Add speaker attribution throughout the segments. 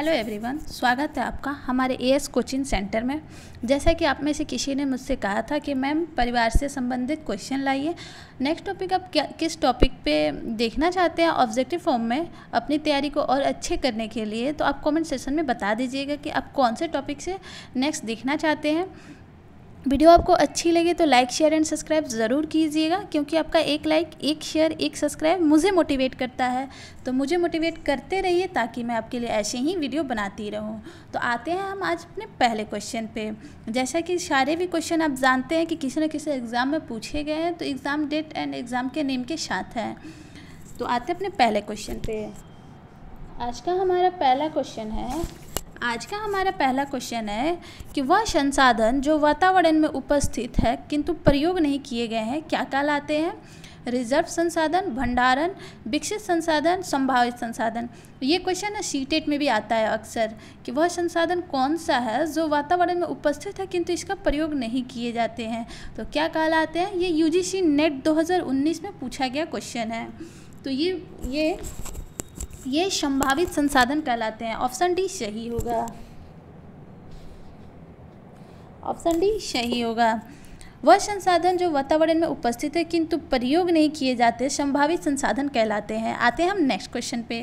Speaker 1: hello everyone स्वागत है आपका हमारे एएस कोचिंग सेंटर में जैसा कि आप में से किसी ने मुझसे कहा था कि मैम परिवार से संबंधित क्वेश्चन लाइए नेक्स्ट टॉपिक आप क्या किस टॉपिक पे देखना चाहते हैं ऑब्जेक्टिव फॉर्म में अपनी तैयारी को और अच्छे करने के लिए तो आप कमेंट सेशन में बता दीजिएगा कि आप कौन से टॉपिक से नेक्स्ट देखना चाहते हैं वीडियो आपको अच्छी लगे तो लाइक शेयर एंड सब्सक्राइब ज़रूर कीजिएगा क्योंकि आपका एक लाइक एक शेयर एक सब्सक्राइब मुझे मोटिवेट करता है तो मुझे मोटिवेट करते रहिए ताकि मैं आपके लिए ऐसे ही वीडियो बनाती रहूँ तो आते हैं हम आज अपने पहले क्वेश्चन पे जैसा कि सारे भी क्वेश्चन आप जानते हैं कि किसी न किसी एग्ज़ाम में पूछे गए हैं तो एग्ज़ाम डेट एंड एग्ज़ाम के नेम के साथ हैं तो आते हैं अपने पहले क्वेश्चन पे आज का हमारा पहला क्वेश्चन है आज का हमारा पहला क्वेश्चन है कि वह संसाधन जो वातावरण में उपस्थित है किंतु प्रयोग नहीं किए गए हैं क्या कहलाते हैं रिजर्व संसाधन भंडारण विकसित संसाधन संभावित संसाधन ये क्वेश्चन ना सीटेट में भी आता है अक्सर कि वह संसाधन कौन सा है जो वातावरण में उपस्थित है किंतु इसका प्रयोग नहीं किए जाते हैं तो क्या कहलाते हैं ये यूजीसी नेट 2019 में पूछा गया क्वेश्चन है तो ये ये ये संभावित संसाधन कहलाते हैं ऑप्शन डी सही होगा ऑप्शन डी सही होगा वह संसाधन जो वातावरण में उपस्थित है किंतु प्रयोग नहीं किए जाते संभावित संसाधन कहलाते हैं आते हैं हम नेक्स्ट क्वेश्चन पे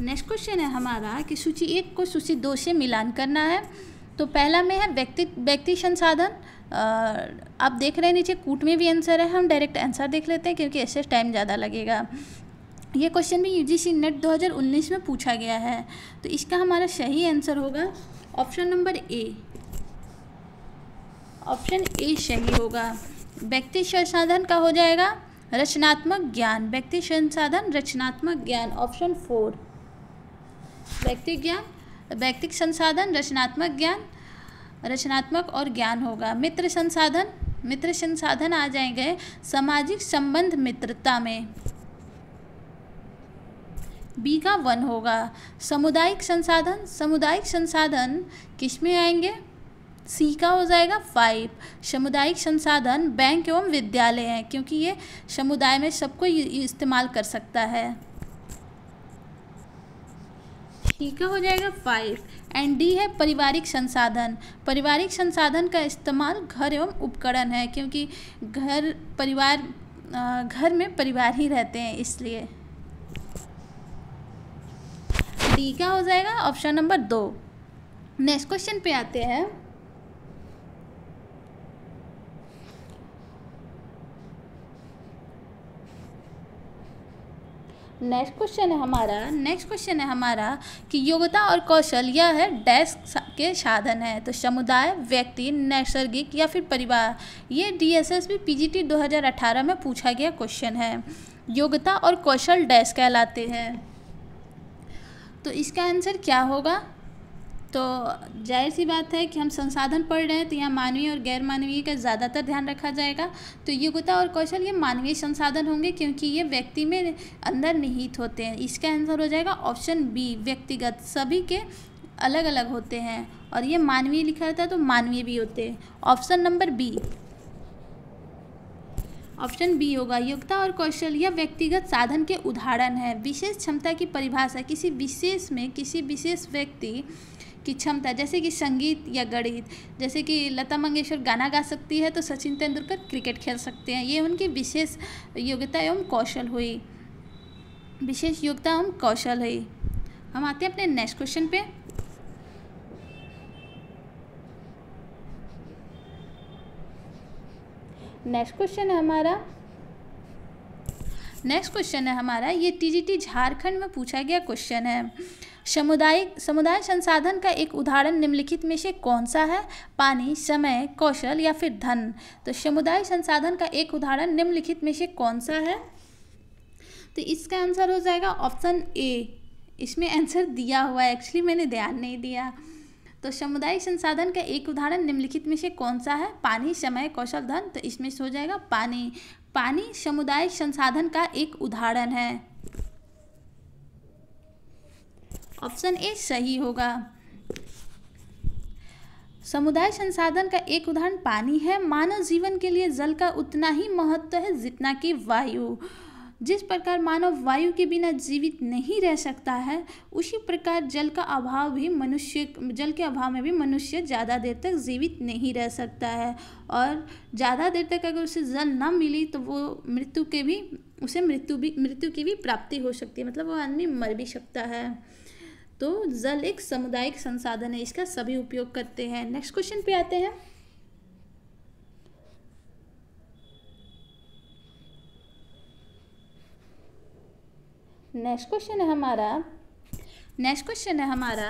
Speaker 1: नेक्स्ट क्वेश्चन है हमारा कि सूची एक को सूची दो से मिलान करना है तो पहला में है व्यक्ति व्यक्ति संसाधन आप देख रहे हैं नीचे कूट में भी आंसर है हम डायरेक्ट आंसर देख लेते हैं क्योंकि ऐसे टाइम ज़्यादा लगेगा ये क्वेश्चन भी यूजीसी नेट 2019 में पूछा गया है तो इसका हमारा सही आंसर होगा option number A option A सही होगा व्यक्ति संसाधन का हो जाएगा रचनात्मक ज्ञान व्यक्ति संसाधन रचनात्मक ज्ञान ऑप्शन फोर व्यक्ति ज्ञान व्यक्तिक संसाधन रचनात्मक ज्ञान रचनात्मक और ज्ञान होगा मित्र संसाधन मित्र संसाधन आ जाएंगे सामाजिक संबंध मित्रता में बी का वन होगा सामुदायिक संसाधन सामुदायिक संसाधन किस में आएंगे सी का हो जाएगा फाइव सामुदायिक संसाधन बैंक एवं विद्यालय हैं क्योंकि ये समुदाय में सबको इस्तेमाल कर सकता है ठीक हो जाएगा फाइव एंड डी है पारिवारिक संसाधन पारिवारिक संसाधन का इस्तेमाल घर एवं उपकरण है क्योंकि घर परिवार घर में परिवार ही रहते हैं इसलिए डी क्या हो जाएगा ऑप्शन नंबर दो नेक्स्ट क्वेश्चन पे आते हैं नेक्स्ट क्वेश्चन है हमारा नेक्स्ट क्वेश्चन है हमारा कि योग्यता और कौशल यह है डेस्क के साधन है तो समुदाय व्यक्ति नैसर्गिक या फिर परिवार ये डीएसएसबी पीजीटी 2018 में पूछा गया क्वेश्चन है योग्यता और कौशल डैश कहलाते हैं तो इसका आंसर क्या होगा तो जाहिर सी बात है कि हम संसाधन पढ़ रहे हैं तो यहाँ मानवीय और गैर मानवीय का ज़्यादातर ध्यान रखा जाएगा तो योग्यता और कौशल ये मानवीय संसाधन होंगे क्योंकि ये व्यक्ति में अंदर निहित होते हैं इसका आंसर हो जाएगा ऑप्शन बी व्यक्तिगत सभी के अलग अलग होते हैं और ये मानवीय लिखा रहता है तो मानवीय भी होते हैं option number B option B होगा योग्यता और कौशल यह व्यक्तिगत साधन के उदाहरण है विशेष क्षमता की परिभाषा किसी विशेष में किसी विशेष व्यक्ति की क्षमता जैसे कि संगीत या गणित जैसे कि लता मंगेशकर गाना गा सकती है तो सचिन तेंदुलकर क्रिकेट खेल सकते हैं ये उनकी विशेष योग्यता एवं कौशल हुई विशेष योग्यता एवं कौशल हुई हम आते हैं अपने नेक्स्ट क्वेश्चन पे नेक्स्ट क्वेश्चन है हमारा नेक्स्ट क्वेश्चन है हमारा ये टीजीटी झारखंड में पूछा गया क्वेश्चन है सामुदायिक समुदाय संसाधन का एक उदाहरण निम्नलिखित में से कौन सा है पानी समय कौशल या फिर धन तो समुदाय संसाधन का एक उदाहरण निम्नलिखित में से कौन सा है तो इसका आंसर हो जाएगा ऑप्शन ए इसमें आंसर दिया हुआ है एक्चुअली मैंने ध्यान नहीं दिया तो सामुदायिक संसाधन का एक उदाहरण निम्नलिखित में से कौन सा है पानी समय कौशल धन तो इसमें से हो जाएगा पानी पानी समुदाय संसाधन का एक उदाहरण है ऑप्शन ए सही होगा समुदाय संसाधन का एक उदाहरण पानी है मानव जीवन के लिए जल का उतना ही महत्व है जितना कि वायु जिस प्रकार मानव वायु के बिना जीवित नहीं रह सकता है उसी प्रकार जल का अभाव भी मनुष्य जल के अभाव में भी मनुष्य ज़्यादा देर तक जीवित नहीं रह सकता है और ज़्यादा देर तक अगर उसे जल न मिली तो वो मृत्यु के भी उसे मृत्यु भी मृत्यु की भी प्राप्ति हो सकती है मतलब वो आदमी मर भी सकता है तो जल एक सामुदायिक संसाधन है इसका सभी उपयोग करते हैं नेक्स्ट क्वेश्चन पे आते हैं नेक्स्ट क्वेश्चन है हमारा नेक्स्ट क्वेश्चन है हमारा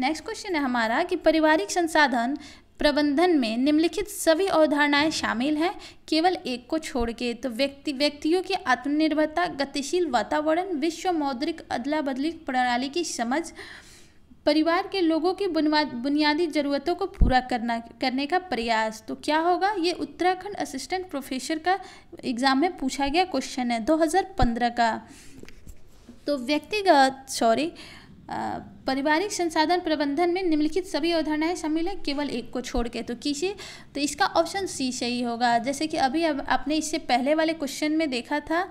Speaker 1: नेक्स्ट क्वेश्चन है हमारा कि पारिवारिक संसाधन प्रबंधन में निम्नलिखित सभी अवधारणाएं शामिल हैं केवल एक को छोड़ के तो व्यक्ति व्यक्तियों की आत्मनिर्भरता गतिशील वातावरण विश्व मौद्रिक अदला बदली प्रणाली की समझ परिवार के लोगों की बुनियादी ज़रूरतों को पूरा करना करने का प्रयास तो क्या होगा ये उत्तराखंड असिस्टेंट प्रोफेसर का एग्ज़ाम में पूछा गया क्वेश्चन है 2015 का तो व्यक्तिगत सॉरी पारिवारिक संसाधन प्रबंधन में निम्नलिखित सभी अवधारणाएं शामिल हैं केवल एक को छोड़ के तो किसी तो इसका ऑप्शन सी सही होगा जैसे कि अभी अब आपने इससे पहले वाले क्वेश्चन में देखा था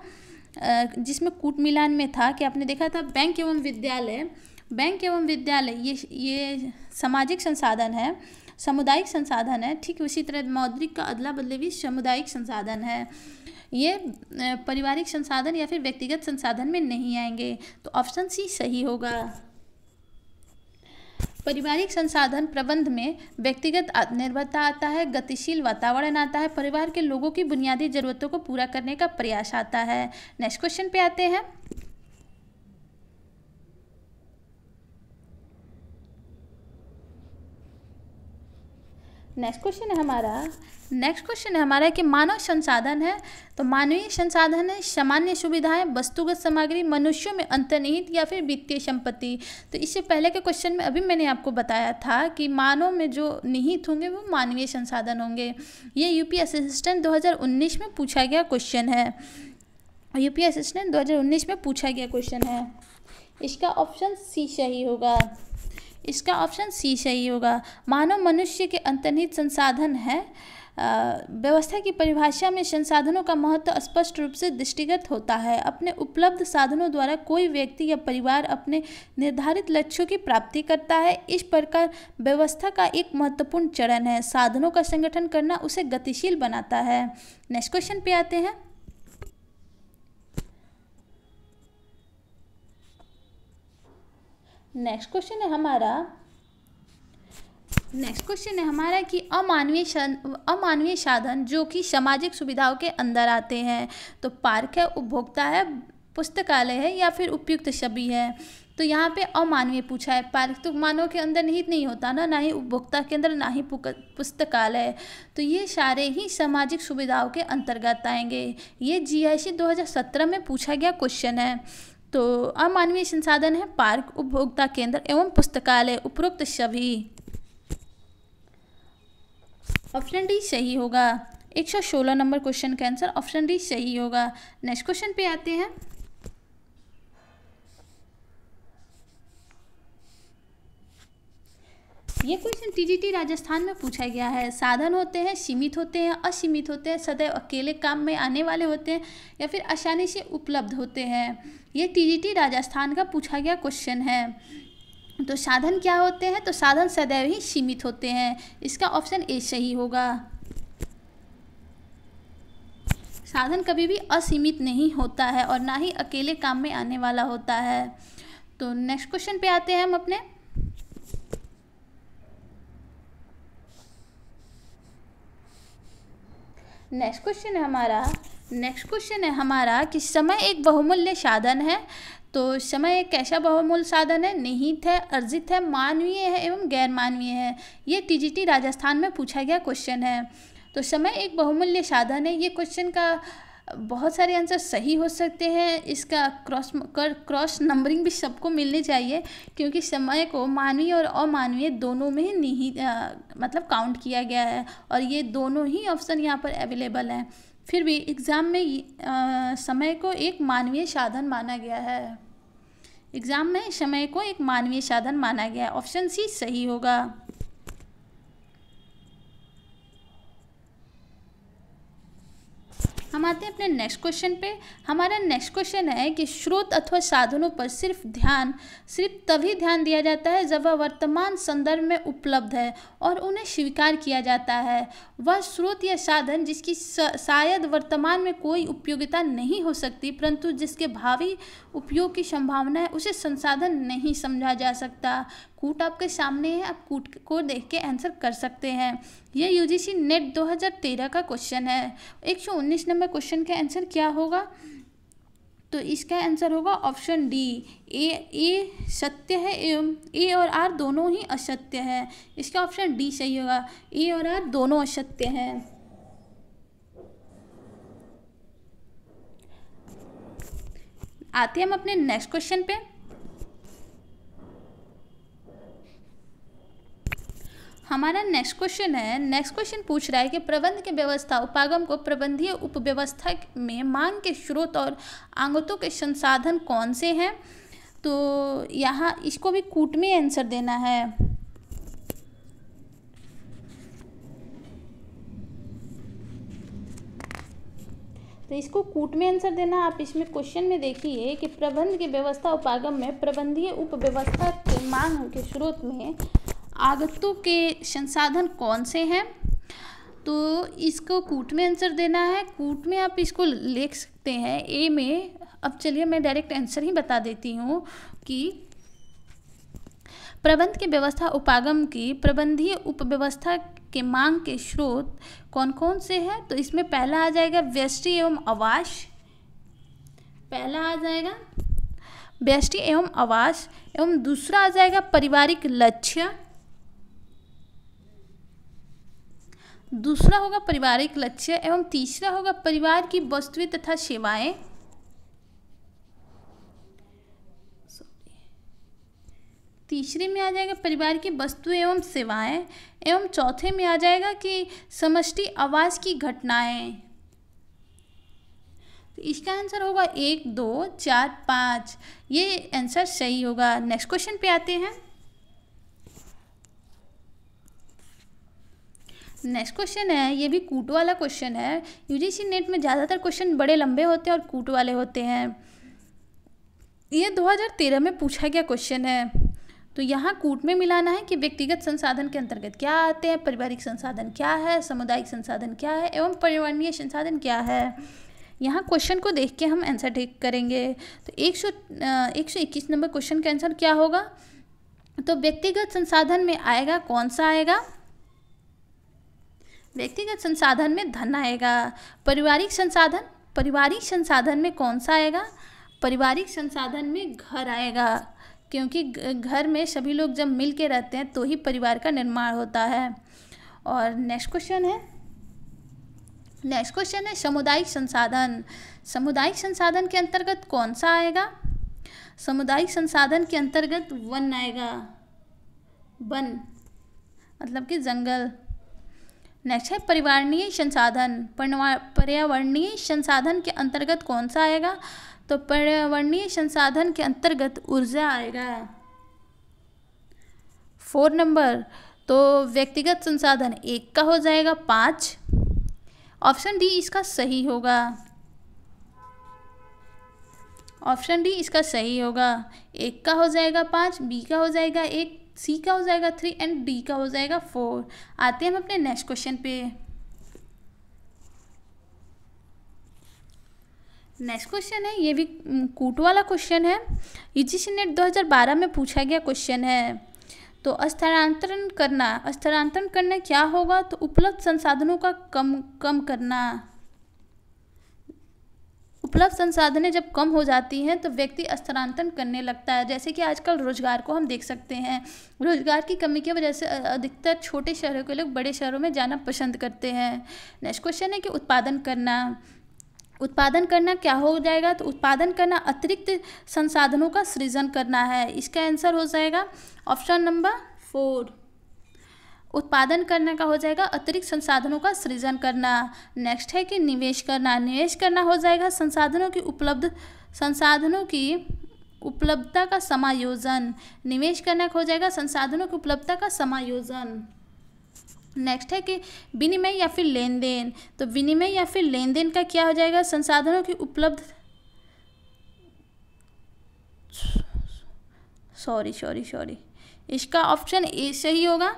Speaker 1: जिसमें कूट मिलान में था कि आपने देखा था बैंक एवं विद्यालय बैंक एवं विद्यालय ये ये सामाजिक संसाधन है सामुदायिक संसाधन है ठीक उसी तरह मौद्रिक का अदला बदले भी सामुदायिक संसाधन है ये पारिवारिक संसाधन या फिर व्यक्तिगत संसाधन में नहीं आएंगे तो ऑप्शन सी सही होगा पारिवारिक संसाधन प्रबंध में व्यक्तिगत आत्मनिर्भरता आता है गतिशील वातावरण आता है परिवार के लोगों की बुनियादी ज़रूरतों को पूरा करने का प्रयास आता है नेक्स्ट क्वेश्चन पे आते हैं नेक्स्ट क्वेश्चन है हमारा नेक्स्ट क्वेश्चन है हमारा कि मानव संसाधन है तो मानवीय संसाधन है सामान्य सुविधाएं वस्तुगत सामग्री मनुष्यों में अंतर्निहित या फिर वित्तीय संपत्ति तो इससे पहले के क्वेश्चन में अभी मैंने आपको बताया था कि मानव में जो निहित होंगे वो मानवीय संसाधन होंगे ये यूपी असिस्टेंट दो में पूछा गया क्वेश्चन है यूपी असिस्टेंट दो में पूछा गया क्वेश्चन है इसका ऑप्शन सी सही होगा इसका ऑप्शन सी सही होगा मानव मनुष्य के अंतर्निहित संसाधन है व्यवस्था की परिभाषा में संसाधनों का महत्व स्पष्ट रूप से दृष्टिगत होता है अपने उपलब्ध साधनों द्वारा कोई व्यक्ति या परिवार अपने निर्धारित लक्ष्यों की प्राप्ति करता है इस प्रकार व्यवस्था का एक महत्वपूर्ण चरण है साधनों का संगठन करना उसे गतिशील बनाता है नेक्स्ट क्वेश्चन पे आते हैं नेक्स्ट क्वेश्चन है हमारा नेक्स्ट क्वेश्चन है हमारा कि अमानवीय अमानवीय साधन जो कि सामाजिक सुविधाओं के अंदर आते हैं तो पार्क है उपभोक्ता है पुस्तकालय है या फिर उपयुक्त छवि है तो यहाँ पे अमानवीय पूछा है पार्क तो मानव के अंदर नहीं नहीं होता ना ना ही उपभोक्ता के अंदर ना ही पुस्तकालय तो ये सारे ही सामाजिक सुविधाओं के अंतर्गत आएंगे ये जी आई में पूछा गया क्वेश्चन है तो अमानवीय संसाधन है पार्क उपभोक्ता केंद्र एवं पुस्तकालय उपरोक्त सभी ऑप्शन डी सही होगा 116 नंबर क्वेश्चन का आंसर ऑप्शन डी सही होगा नेक्स्ट क्वेश्चन पे आते हैं ये क्वेश्चन टीजीटी राजस्थान में पूछा गया है साधन होते हैं सीमित होते हैं असीमित होते हैं सदैव अकेले काम में आने वाले होते हैं या फिर आसानी से उपलब्ध होते हैं ये टीजीटी राजस्थान का पूछा गया क्वेश्चन है तो साधन क्या होते हैं तो साधन सदैव ही सीमित होते हैं इसका ऑप्शन ए सही होगा साधन कभी भी असीमित नहीं होता है और ना ही अकेले काम में आने वाला होता है तो नेक्स्ट क्वेश्चन पे आते हैं हम अपने नेक्स्ट क्वेश्चन है हमारा नेक्स्ट क्वेश्चन है हमारा कि समय एक बहुमूल्य साधन है तो समय एक कैसा बहुमूल्य साधन है निहित है अर्जित है मानवीय है एवं गैर मानवीय है ये टीजीटी राजस्थान में पूछा गया क्वेश्चन है तो समय एक बहुमूल्य साधन है ये क्वेश्चन का बहुत सारे आंसर सही हो सकते हैं इसका क्रॉस कर क्रॉस नंबरिंग भी सबको मिलनी चाहिए क्योंकि समय को मानवीय और अमानवीय दोनों में नहीं आ, मतलब काउंट किया गया है और ये दोनों ही ऑप्शन यहाँ पर अवेलेबल हैं फिर भी एग्ज़ाम में आ, समय को एक मानवीय साधन माना गया है एग्ज़ाम में समय को एक मानवीय साधन माना गया है ऑप्शन सी सही होगा हम आते हैं अपने नेक्स्ट क्वेश्चन पे हमारा नेक्स्ट क्वेश्चन है कि स्रोत अथवा साधनों पर सिर्फ ध्यान सिर्फ तभी ध्यान दिया जाता है जब वह वर्तमान संदर्भ में उपलब्ध है और उन्हें स्वीकार किया जाता है वह स्रोत या साधन जिसकी शायद वर्तमान में कोई उपयोगिता नहीं हो सकती परंतु जिसके भावी उपयोग की संभावना है उसे संसाधन नहीं समझा जा सकता कूट आपके सामने है आप कूट को देख के आंसर कर सकते हैं यह यूजीसी नेट 2013 का क्वेश्चन है 119 नंबर क्वेश्चन का आंसर क्या होगा तो इसका आंसर होगा ऑप्शन डी ए ए सत्य है एवं ए और आर दोनों ही असत्य है इसका ऑप्शन डी सही होगा ए और आर दोनों असत्य हैं आते हैं हम अपने नेक्स्ट क्वेश्चन पे हमारा नेक्स्ट क्वेश्चन है नेक्स्ट क्वेश्चन पूछ रहा है कि प्रबंध की व्यवस्था उपागम को प्रबंधीय उपव्यवस्था में मांग के स्रोत और आंगतों के संसाधन कौन से हैं तो यहाँ इसको भी कूट में आंसर देना है तो इसको कूट में आंसर देना आप इसमें क्वेश्चन में देखिए कि प्रबंध की व्यवस्था उपागम में प्रबंधीय उपव्यवस्था के मांग के स्रोत में आगतों के संसाधन कौन से हैं तो इसको कूट में आंसर देना है कूट में आप इसको लिख सकते हैं ए में अब चलिए मैं डायरेक्ट आंसर ही बता देती हूँ कि प्रबंध की व्यवस्था उपागम की प्रबंधीय उपव्यवस्था के मांग के स्रोत कौन कौन से हैं तो इसमें पहला आ जाएगा व्यष्टि एवं आवास पहला आ जाएगा व्यष्टि एवं आवास एवं दूसरा आ जाएगा पारिवारिक लक्ष्य दूसरा होगा पारिवारिक लक्ष्य एवं तीसरा होगा परिवार की वस्तुएं तथा सेवाएं तीसरे में आ जाएगा परिवार की वस्तुएं एवं सेवाएं एवं चौथे में आ जाएगा कि समष्टि आवास की घटनाएं तो इसका आंसर होगा एक दो चार पाँच ये आंसर सही होगा नेक्स्ट क्वेश्चन पे आते हैं नेक्स्ट क्वेश्चन है ये भी कूट वाला क्वेश्चन है यूजीसी नेट में ज़्यादातर क्वेश्चन बड़े लंबे होते हैं और कूट वाले होते हैं ये 2013 में पूछा गया क्वेश्चन है तो यहाँ कूट में मिलाना है कि व्यक्तिगत संसाधन के अंतर्गत क्या आते हैं पारिवारिक संसाधन क्या है सामुदायिक संसाधन क्या है एवं पर्यावरणीय संसाधन क्या है यहाँ क्वेश्चन को देख के हम आंसर ठीक करेंगे तो एक सौ एक सौ इक्कीस नंबर क्वेश्चन का आंसर क्या होगा तो व्यक्तिगत संसाधन में आएगा कौन सा आएगा व्यक्तिगत संसाधन में धन आएगा पारिवारिक संसाधन पारिवारिक संसाधन में कौन सा आएगा पारिवारिक संसाधन में घर आएगा क्योंकि घर में सभी लोग जब मिल के रहते हैं तो ही परिवार का निर्माण होता है और नेक्स्ट क्वेश्चन है नेक्स्ट क्वेश्चन है सामुदायिक संसाधन सामुदायिक संसाधन के अंतर्गत कौन सा आएगा सामुदायिक संसाधन के अंतर्गत वन आएगा वन मतलब कि जंगल नेक्स्ट है परिवारणीय संसाधन पर्यावरणीय संसाधन के अंतर्गत कौन सा आएगा तो पर्यावरणीय संसाधन के अंतर्गत ऊर्जा आएगा फोर नंबर तो व्यक्तिगत संसाधन एक का हो जाएगा पाँच ऑप्शन डी इसका सही होगा ऑप्शन डी इसका सही होगा एक का हो जाएगा पाँच बी का हो जाएगा एक सी का हो जाएगा थ्री एंड डी का हो जाएगा फोर आते हैं हम अपने नेक्स्ट क्वेश्चन पे नेक्स्ट क्वेश्चन है ये भी कूट वाला क्वेश्चन है यूजीसी नेट 2012 में पूछा गया क्वेश्चन है तो स्थानांतरण करना स्थानांतरण करना क्या होगा तो उपलब्ध संसाधनों का कम कम करना उपलब्ध संसाधनें जब कम हो जाती हैं तो व्यक्ति स्थानांतरण करने लगता है जैसे कि आजकल रोजगार को हम देख सकते हैं रोजगार की कमी की वजह से अधिकतर छोटे शहरों के लोग बड़े शहरों में जाना पसंद करते हैं नेक्स्ट क्वेश्चन है कि उत्पादन करना उत्पादन करना क्या हो जाएगा तो उत्पादन करना अतिरिक्त संसाधनों का सृजन करना है इसका आंसर हो जाएगा ऑप्शन नंबर फोर उत्पादन करने का हो जाएगा अतिरिक्त संसाधनों का सृजन करना नेक्स्ट है कि निवेश करना निवेश करना हो जाएगा संसाधनों की उपलब्ध संसाधनों की उपलब्धता का समायोजन निवेश करने का हो जाएगा संसाधनों की उपलब्धता का समायोजन नेक्स्ट है कि विनिमय या फिर लेन देन तो विनिमय या फिर लेन देन का क्या हो जाएगा संसाधनों की उपलब्ध सॉरी सॉरी सॉरी इसका ऑप्शन ए सही होगा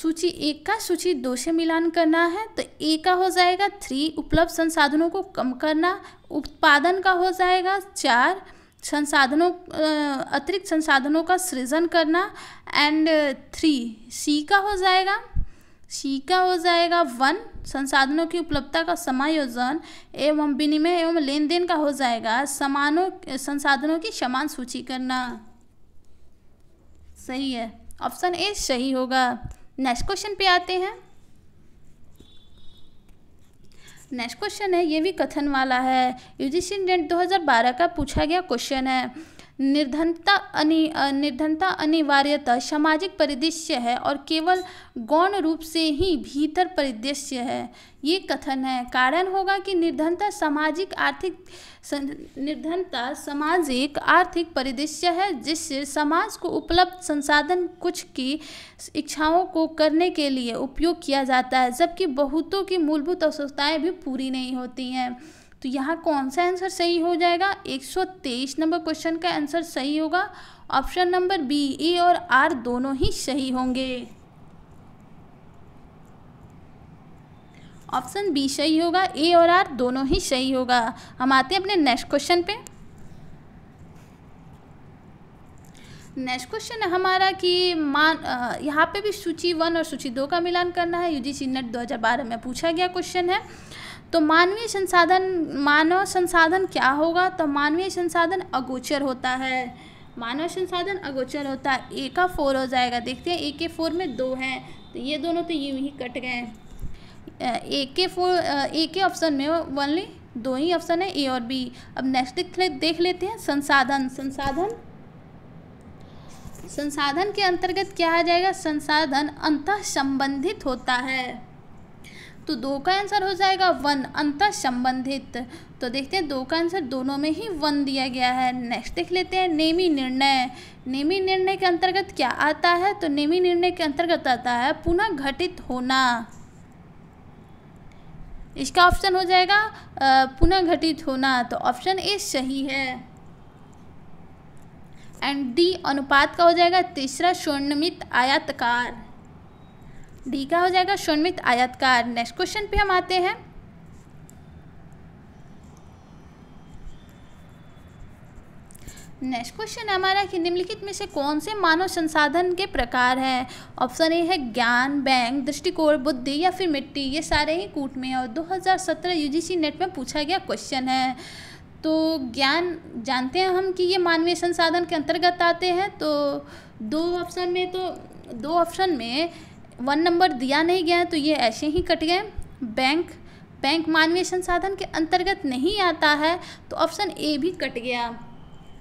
Speaker 1: सूची एक का सूची दो से मिलान करना है तो ए का हो जाएगा थ्री उपलब्ध संसाधनों को कम करना उत्पादन का हो जाएगा चार संसाधनों अतिरिक्त संसाधनों का सृजन करना एंड थ्री सी का हो जाएगा सी का हो जाएगा वन संसाधनों की उपलब्धता का समायोजन एवं विनिमय एवं लेन देन का हो जाएगा समानों संसाधनों की समान सूची करना सही है ऑप्शन ए सही होगा नेक्स्ट क्वेश्चन पे आते हैं नेक्स्ट क्वेश्चन है ये भी कथन वाला है यूजीसी नेट 2012 का पूछा गया क्वेश्चन है निर्धनता अनि निर्धनता अनिवार्यता सामाजिक परिदृश्य है और केवल गौण रूप से ही भीतर परिदृश्य है ये कथन है कारण होगा कि निर्धनता सामाजिक आर्थिक निर्धनता सामाजिक आर्थिक परिदृश्य है जिससे समाज को उपलब्ध संसाधन कुछ की इच्छाओं को करने के लिए उपयोग किया जाता है जबकि बहुतों की मूलभूत आवश्यकताएं भी पूरी नहीं होती हैं तो यहाँ कौन सा आंसर सही हो जाएगा 123 नंबर क्वेश्चन का आंसर सही होगा ऑप्शन नंबर बी ए और आर दोनों ही सही होंगे ऑप्शन बी सही होगा ए e और आर दोनों ही सही होगा हम आते हैं अपने नेक्स्ट क्वेश्चन पे नेक्स्ट क्वेश्चन है हमारा कि मान यहाँ पे भी सूची वन और सूची दो का मिलान करना है यूजीसी नेट 2012 में पूछा गया क्वेश्चन है तो मानवीय संसाधन मानव संसाधन क्या होगा तो मानवीय संसाधन अगोचर होता है मानव संसाधन अगोचर होता है ए का फोर हो जाएगा देखते हैं ए के फोर में दो हैं तो ये दोनों तो यूँ ही कट गए ए के फोर ए के ऑप्शन में वनली दो ही ऑप्शन है ए और बी अब नेक्स्ट देख लेते हैं संसाधन संसाधन संसाधन के अंतर्गत क्या आ जाएगा संसाधन अंत संबंधित होता है तो दो का आंसर हो जाएगा वन अंत संबंधित तो देखते हैं दो का आंसर दोनों में ही वन दिया गया है नेक्स्ट देख लेते हैं नेमी निर्णय नेमी निर्णय के अंतर्गत क्या आता है तो नेमी निर्णय के अंतर्गत आता है पुनः घटित होना इसका ऑप्शन हो जाएगा पुनः घटित होना तो ऑप्शन ए सही है एंड डी अनुपात का हो जाएगा तीसरा स्वर्णमित आयातकार डी का हो जाएगा शोन्वित आयातकार नेक्स्ट क्वेश्चन पे हम आते हैं नेक्स्ट क्वेश्चन है हमारा कि निम्नलिखित में से कौन से मानव संसाधन के प्रकार हैं ऑप्शन ए है ज्ञान बैंक दृष्टिकोण बुद्धि या फिर मिट्टी ये सारे ही कूट में और 2017 यूजीसी नेट में पूछा गया क्वेश्चन है तो ज्ञान जानते हैं हम कि ये मानवीय संसाधन के अंतर्गत आते हैं तो दो ऑप्शन में तो दो ऑप्शन में वन नंबर दिया नहीं गया तो ये ऐसे ही कट गए बैंक बैंक मानवीय संसाधन के अंतर्गत नहीं आता है तो ऑप्शन ए भी कट गया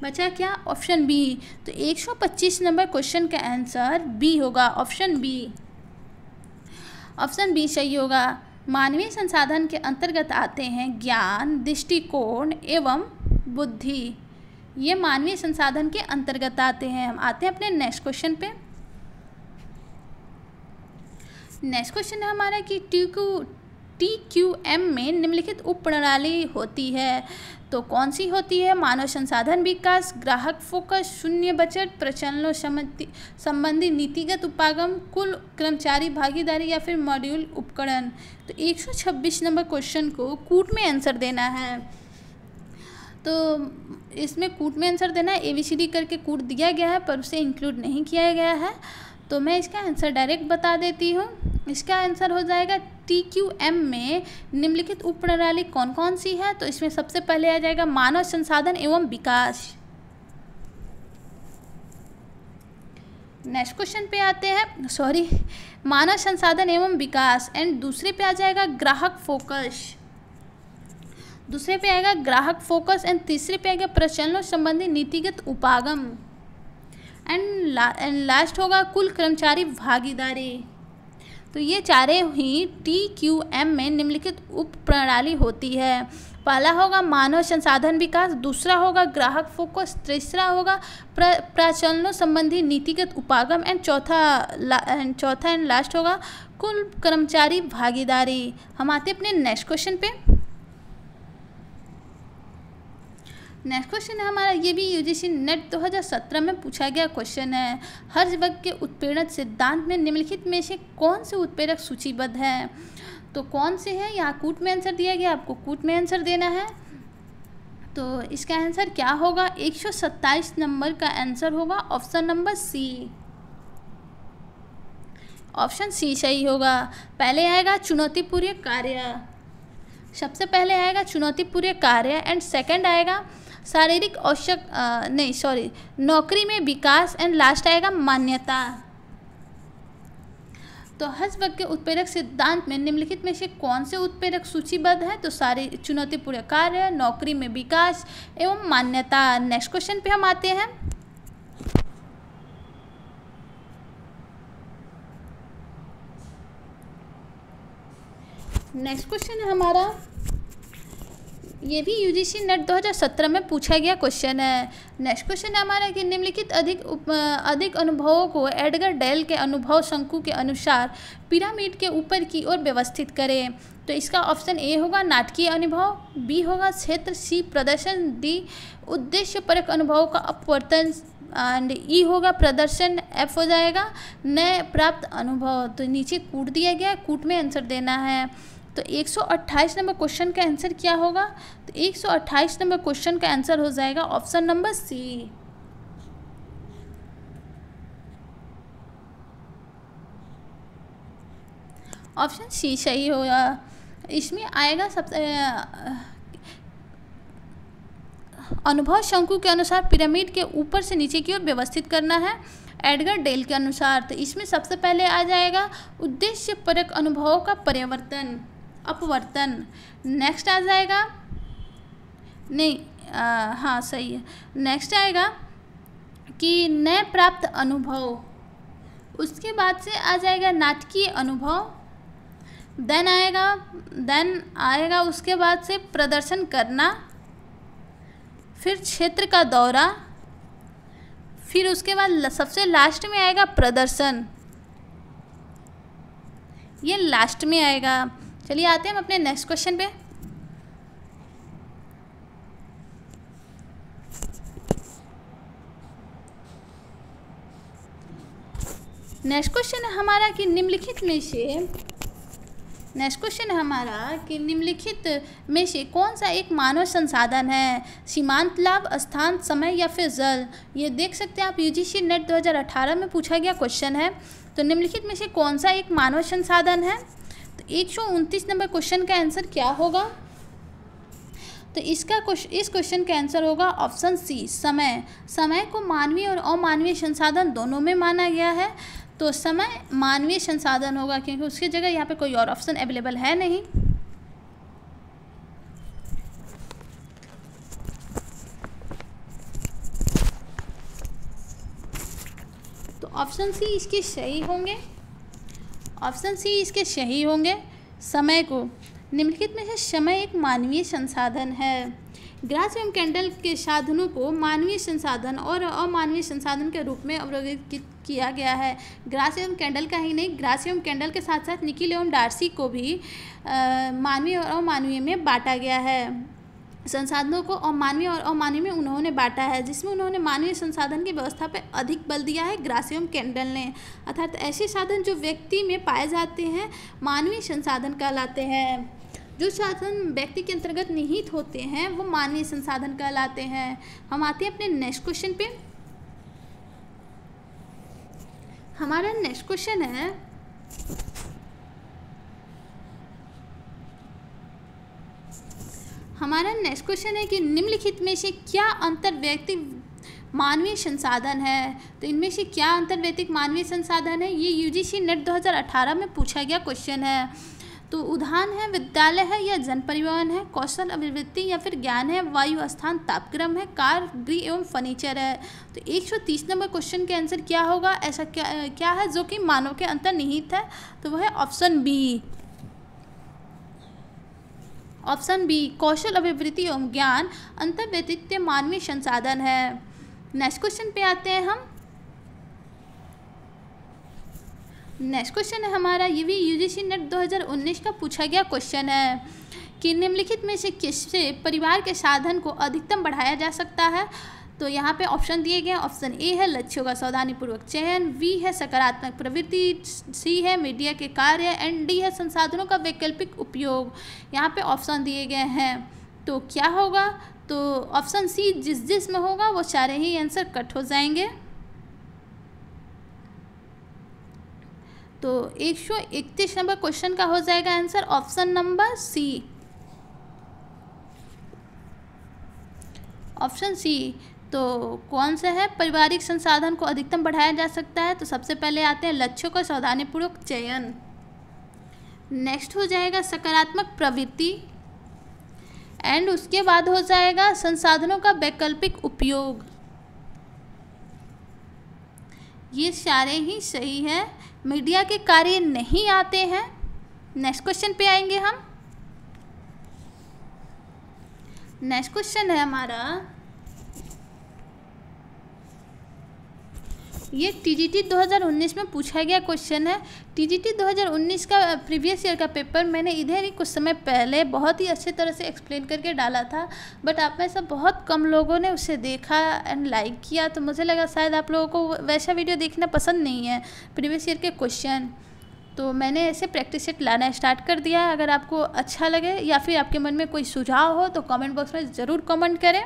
Speaker 1: बचा क्या ऑप्शन बी तो 125 नंबर क्वेश्चन का आंसर बी होगा ऑप्शन बी ऑप्शन बी सही होगा मानवीय संसाधन के अंतर्गत आते हैं ज्ञान दृष्टिकोण एवं बुद्धि ये मानवीय संसाधन के अंतर्गत आते हैं हम आते हैं अपने नेक्स्ट क्वेश्चन पे नेक्स्ट क्वेश्चन है हमारा कि T Q T Q M में निम्नलिखित उप प्रणाली होती है तो कौन सी होती है मानव संसाधन विकास ग्राहक फोकस शून्य बचत प्रचलनों संबंधी नीतिगत उपागम कुल कर्मचारी भागीदारी या फिर मॉड्यूल उपकरण तो 126 नंबर क्वेश्चन को कूट में आंसर देना है तो इसमें कूट में आंसर देना है ए बी सी डी करके कूट दिया गया है पर उसे इंक्लूड नहीं किया गया है तो मैं इसका आंसर डायरेक्ट बता देती हूँ इसका आंसर हो जाएगा टी क्यू एम में निम्नलिखित उप प्रणाली कौन कौन सी है तो इसमें सबसे पहले आ जाएगा मानव संसाधन एवं विकास नेक्स्ट क्वेश्चन पे आते हैं सॉरी मानव संसाधन एवं विकास एंड दूसरे पे आ जाएगा ग्राहक फोकस दूसरे पे आएगा ग्राहक फोकस एंड तीसरे पे आएगा प्रचलन संबंधी नीतिगत उपागम एंड ला, एंड लास्ट होगा कुल कर्मचारी भागीदारी तो ये चारे ही टी क्यू एम में निम्नलिखित उप प्रणाली होती है पहला होगा मानव संसाधन विकास दूसरा होगा ग्राहक फोकस तीसरा होगा प्र, प्राचलनों संबंधी नीतिगत उपागम एंड चौथा एंड चौथा एंड लास्ट होगा कुल कर्मचारी भागीदारी हम आते अपने नेक्स्ट क्वेश्चन पे नेक्स्ट क्वेश्चन है हमारा ये भी यूजीसी नेट 2017 में पूछा गया क्वेश्चन है हर वक्त के उत्पीड़न सिद्धांत में निम्नलिखित में से कौन से उत्पेड़क सूचीबद्ध हैं तो कौन से हैं यहाँ कूट में आंसर दिया गया आपको कूट में आंसर देना है तो इसका आंसर क्या होगा एक नंबर का आंसर होगा option number C option C सही होगा पहले आएगा चुनौतीपूर्ण कार्य सबसे पहले आएगा चुनौतीपूर्ण कार्य एंड सेकंड आएगा शारीरिक औषक नहीं सॉरी नौकरी में विकास एंड लास्ट आएगा मान्यता तो हसबक के उत्प्रेरक सिद्धांत में निम्नलिखित में से कौन से उत्प्रेरक सूचीबद्ध है तो सारे चुनौतीपूर्ण कार्य नौकरी में विकास एवं मान्यता नेक्स्ट क्वेश्चन पे हम आते हैं नेक्स्ट क्वेश्चन है हमारा ये भी यू सी नेट 2017 में पूछा गया क्वेश्चन है नेक्स्ट क्वेश्चन है हमारा कि निम्नलिखित अधिक अधिक अनुभवों को एडगर डेल के अनुभव शंकु के अनुसार पिरामिड के ऊपर की ओर व्यवस्थित करें तो इसका ऑप्शन ए होगा नाटकीय अनुभव बी होगा क्षेत्र सी प्रदर्शन डी उद्देश्य परक अनुभव का अपवर्तन एंड ई e होगा प्रदर्शन एफ हो जाएगा नए प्राप्त अनुभव तो नीचे कूट दिया गया है कूट में आंसर देना है तो 128 नंबर क्वेश्चन का आंसर क्या होगा तो 128 नंबर क्वेश्चन का आंसर हो जाएगा option number C option C सही होगा इसमें आएगा सबसे अनुभव शंकु के अनुसार पिरामिड के ऊपर से नीचे की ओर व्यवस्थित करना है एडगर डेल के अनुसार तो इसमें सबसे पहले आ जाएगा उद्देश्य परक अनुभवों का परिवर्तन अपवर्तन नेक्स्ट आ जाएगा नहीं आ, हाँ सही है नेक्स्ट आएगा कि नए प्राप्त अनुभव उसके बाद से आ जाएगा नाटकीय अनुभव देन आएगा देन आएगा उसके बाद से प्रदर्शन करना फिर क्षेत्र का दौरा फिर उसके बाद सबसे लास्ट में आएगा प्रदर्शन ये लास्ट में आएगा चलिए आते हैं हम अपने नेक्स्ट क्वेश्चन पे नेक्स्ट क्वेश्चन है हमारा कि निम्नलिखित में से नेक्स्ट क्वेश्चन है हमारा कि निम्नलिखित में से कौन सा एक मानव संसाधन है सीमांत लाभ स्थान समय या फिर जल ये देख सकते हैं आप यूजीसी नेट 2018 में पूछा गया क्वेश्चन है तो निम्नलिखित में से कौन सा एक मानव संसाधन है एक सौ उनतीस नंबर क्वेश्चन का आंसर क्या होगा तो इसका इस क्वेश्चन का आंसर होगा ऑप्शन सी समय समय को मानवीय और अमानवीय संसाधन दोनों में माना गया है तो समय मानवीय संसाधन होगा क्योंकि उसकी जगह यहाँ पे कोई और ऑप्शन अवेलेबल है नहीं तो ऑप्शन सी इसके सही होंगे ऑप्शन सी इसके सही होंगे समय को निम्नलिखित में से समय एक मानवीय संसाधन है ग्रास एवं कैंडल के साधनों को मानवीय संसाधन और अमानवीय संसाधन के रूप में अवरोधित किया गया है ग्रास एवं कैंडल का ही नहीं ग्रास एवं कैंडल के साथ साथ निकिल एवं डार्सी को भी मानवीय और अमानवीय में बांटा गया है संसाधनों को अमानवीय और अमानवीय में उन्होंने बांटा है जिसमें उन्होंने मानवीय संसाधन की व्यवस्था पर अधिक बल दिया है ग्रासियम कैंडल ने अर्थात ऐसे साधन जो व्यक्ति में पाए जाते हैं मानवीय संसाधन कहलाते हैं जो साधन व्यक्ति के अंतर्गत निहित होते हैं वो मानवीय संसाधन कहलाते हैं हम आते हैं अपने नेक्स्ट क्वेश्चन पे हमारा नेक्स्ट क्वेश्चन है हमारा नेक्स्ट क्वेश्चन है कि निम्नलिखित में से क्या अंतर्व्यक्तिक मानवीय संसाधन है तो इनमें से क्या अंतर्व्यतिक मानवीय संसाधन है ये यू जी सी नेट अठारह में पूछा गया क्वेश्चन है तो उदाहरण है विद्यालय है या जन परिवहन है कौशल अभिवृत्ति या फिर ज्ञान है वायु स्थान तापक्रम है कार गृह एवं फर्नीचर है तो 130 नंबर क्वेश्चन के आंसर क्या होगा ऐसा क्या क्या है जो कि मानव के अंतर्निहित है तो वह है ऑप्शन बी ऑप्शन बी कौशल अभिवृत्ति एवं ज्ञान अंतर व्यतित्य मानवीय संसाधन है नेक्स्ट क्वेश्चन पे आते हैं हम नेक्स्ट क्वेश्चन है हमारा ये भी यूजीसी नेट 2019 का पूछा गया क्वेश्चन है कि निम्नलिखित में से किससे परिवार के साधन को अधिकतम बढ़ाया जा सकता है तो यहाँ पे ऑप्शन दिए गए ऑप्शन ए है लक्ष्यों का सावधानीपूर्वक चयन वी है सकारात्मक प्रवृत्ति सी है मीडिया के कार्य एंड डी है संसाधनों का वैकल्पिक उपयोग यहाँ पे ऑप्शन दिए गए हैं तो क्या होगा तो ऑप्शन सी जिस जिस में होगा वो सारे ही आंसर कट हो जाएंगे तो एक सौ इकतीस नंबर क्वेश्चन का हो जाएगा answer option number C option C तो कौन से है पारिवारिक संसाधन को अधिकतम बढ़ाया जा सकता है तो सबसे पहले आते हैं लक्ष्यों का सावधानीपूर्वक चयन नेक्स्ट हो जाएगा सकारात्मक प्रवृत्ति एंड उसके बाद हो जाएगा संसाधनों का वैकल्पिक उपयोग ये सारे ही सही है मीडिया के कार्य नहीं आते हैं नेक्स्ट क्वेश्चन पे आएंगे हम नेक्स्ट क्वेश्चन है हमारा ये टीजीटी 2019 में पूछा गया क्वेश्चन है टीजीटी 2019 का प्रीवियस ईयर का पेपर मैंने इधर ही कुछ समय पहले बहुत ही अच्छे तरह से एक्सप्लेन करके डाला था बट आप में से बहुत कम लोगों ने उसे देखा एंड लाइक किया तो मुझे लगा शायद आप लोगों को वैसा वीडियो देखना पसंद नहीं है प्रीवियस ईयर के क्वेश्चन तो मैंने ऐसे प्रैक्टिस सेट लाना स्टार्ट कर दिया है अगर आपको अच्छा लगे या फिर आपके मन में कोई सुझाव हो तो कमेंट बॉक्स में ज़रूर कमेंट करें